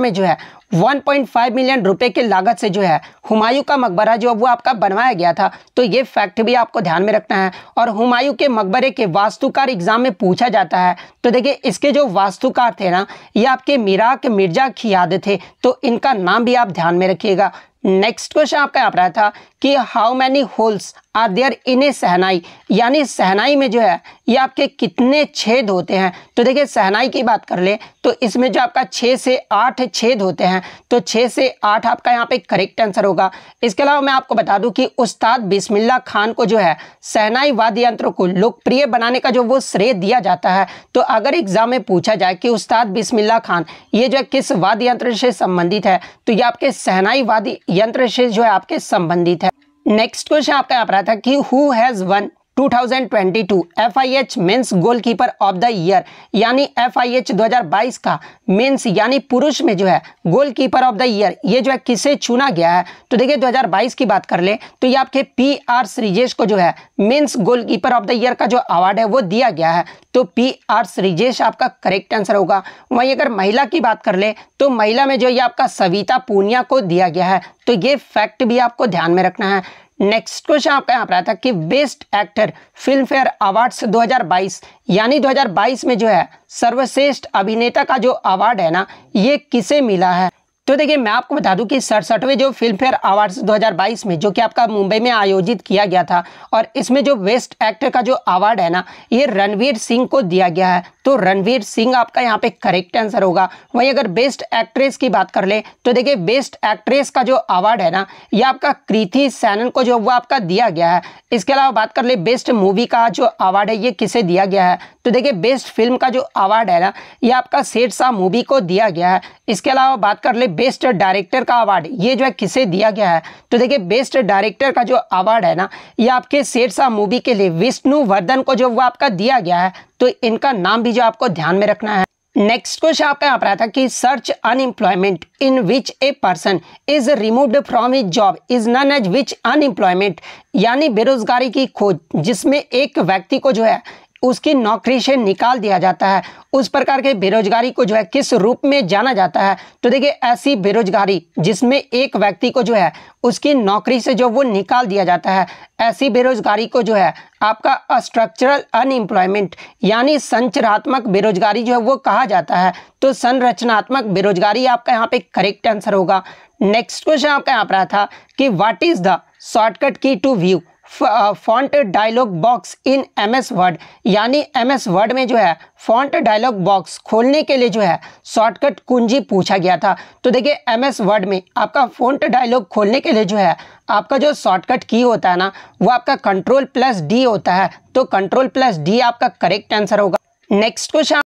में जो है 1.5 मिलियन रुपए की लागत से जो है हुमायूं का मकबरा जो वो आपका बनवाया गया था तो ये फैक्ट भी आपको ध्यान में रखना है और हुमायूं के मकबरे के वास्तुकार एग्जाम में पूछा जाता है तो देखिए इसके जो वास्तुकार थे ना ये आपके मिराक मिर्जा खियाद थे तो इनका नाम भी आप ध्यान में रखिएगा नेक्स्ट क्वेश्चन आपका यहाँ पर आया था कि how many holes are there in a shehnai यानी सहनाई में जो है ये आपके कितने छेद होते हैं तो देखिए सहनाई की बात कर ले तो इसमें जो आपका छः से आठ छेद होते हैं तो छः से आठ आपका यहाँ पे करेक्ट आंसर होगा इसके अलावा मैं आपको बता दूं कि उस्ताद बिस्मिल्ला खान को जो है सहनाई वाद्य यंत्रों को लोकप्रिय बनाने का जो वो श्रेय दिया जाता है तो अगर एग्जाम में पूछा जाए कि उस्ताद बिस्मिल्ला खान ये जो है किस वाद्य यंत्र से संबंधित है तो ये आपके सहनाई वाद्य यंत्र से जो है आपके संबंधित है नेक्स्ट क्वेश्चन आपका आप रहा था कि who has won 2022 FIH men's goalkeeper of the year यानी FIH 2022 का मेंस यानी पुरुष में जो है गोलकीपर ऑफ द ईयर ये जो है किसे चुना गया है तो देखिए 2022 की बात कर ले तो ये आपके पी आर श्रीजेश को जो है men's goalkeeper of the year का जो अवार्ड है वो दिया गया है तो पी आर श्रीजेश आपका करेक्ट आंसर होगा वहीं अगर महिला की बात कर ले तो महिला में जो ये आपका सविता पूनिया को दिया गया है तो ये फैक्ट भी आपको ध्यान में रखना है नेक्स्ट क्वेश्चन आपका यहाँ पर आया था कि best actor Filmfare awards 2022 यानी 2022 में जो है सर्वश्रेष्ठ अभिनेता का जो अवार्ड है ना ये किसे मिला है तो देखिए मैं आपको बता दूं कि सड़सठवें जो फिल्म फेयर अवार्ड्स 2022 में जो कि आपका मुंबई में आयोजित किया गया था और इसमें जो बेस्ट एक्टर का जो अवार्ड है ना ये रणवीर सिंह को दिया गया है तो रणवीर सिंह आपका यहाँ पे करेक्ट आंसर होगा वहीं अगर बेस्ट एक्ट्रेस की बात कर ले तो देखिए बेस्ट एक्ट्रेस का जो अवार्ड है ना ये आपका कृति सैनन को जो वो आपका दिया गया है इसके अलावा बात कर ले बेस्ट मूवी का जो अवार्ड है ये किसे दिया गया है तो देखिए बेस्ट फिल्म का जो अवार्ड है ना ये आपका शेर मूवी को दिया गया है इसके अलावा बात कर ले बेस्ट डायरेक्टर का अवार्ड ये जो है किसे दिया गया है तो देखिए बेस्ट डायरेक्टर का जो अवार्ड है ना ये आपके शेरशाह मूवी के लिए विष्णु वर्धन को जो वो आपका दिया गया है तो इनका नाम भी जो आपको ध्यान में रखना है नेक्स्ट क्वेश्चन आपका यहाँ पर आया था कि search unemployment in which a person is removed from his job is known as which unemployment यानी बेरोजगारी की खोज जिसमें एक व्यक्ति को जो है उसकी नौकरी से निकाल दिया जाता है उस प्रकार के बेरोजगारी को जो है किस रूप में जाना जाता है तो देखिए ऐसी बेरोजगारी जिसमें एक व्यक्ति को जो है उसकी नौकरी से जो वो निकाल दिया जाता है ऐसी बेरोजगारी को जो है आपका स्ट्रक्चरल अनएम्प्लॉयमेंट यानी संचरात्मक बेरोजगारी जो है वो कहा जाता है तो संरचनात्मक बेरोजगारी आपका यहाँ पे करेक्ट आंसर होगा नेक्स्ट क्वेश्चन आपका यहाँ पर था कि what is the shortcut key to view font dialog box in M S Word यानी एम एस वर्ड में जो है फॉन्ट डायलॉग बॉक्स खोलने के लिए जो है शॉर्टकट कुंजी पूछा गया था तो देखिए एम एस वर्ड में आपका फॉन्ट डायलॉग खोलने के लिए जो है आपका जो शॉर्टकट की होता है ना वो आपका कंट्रोल प्लस डी होता है तो कंट्रोल प्लस डी आपका करेक्ट आंसर होगा नेक्स्ट क्वेश्चन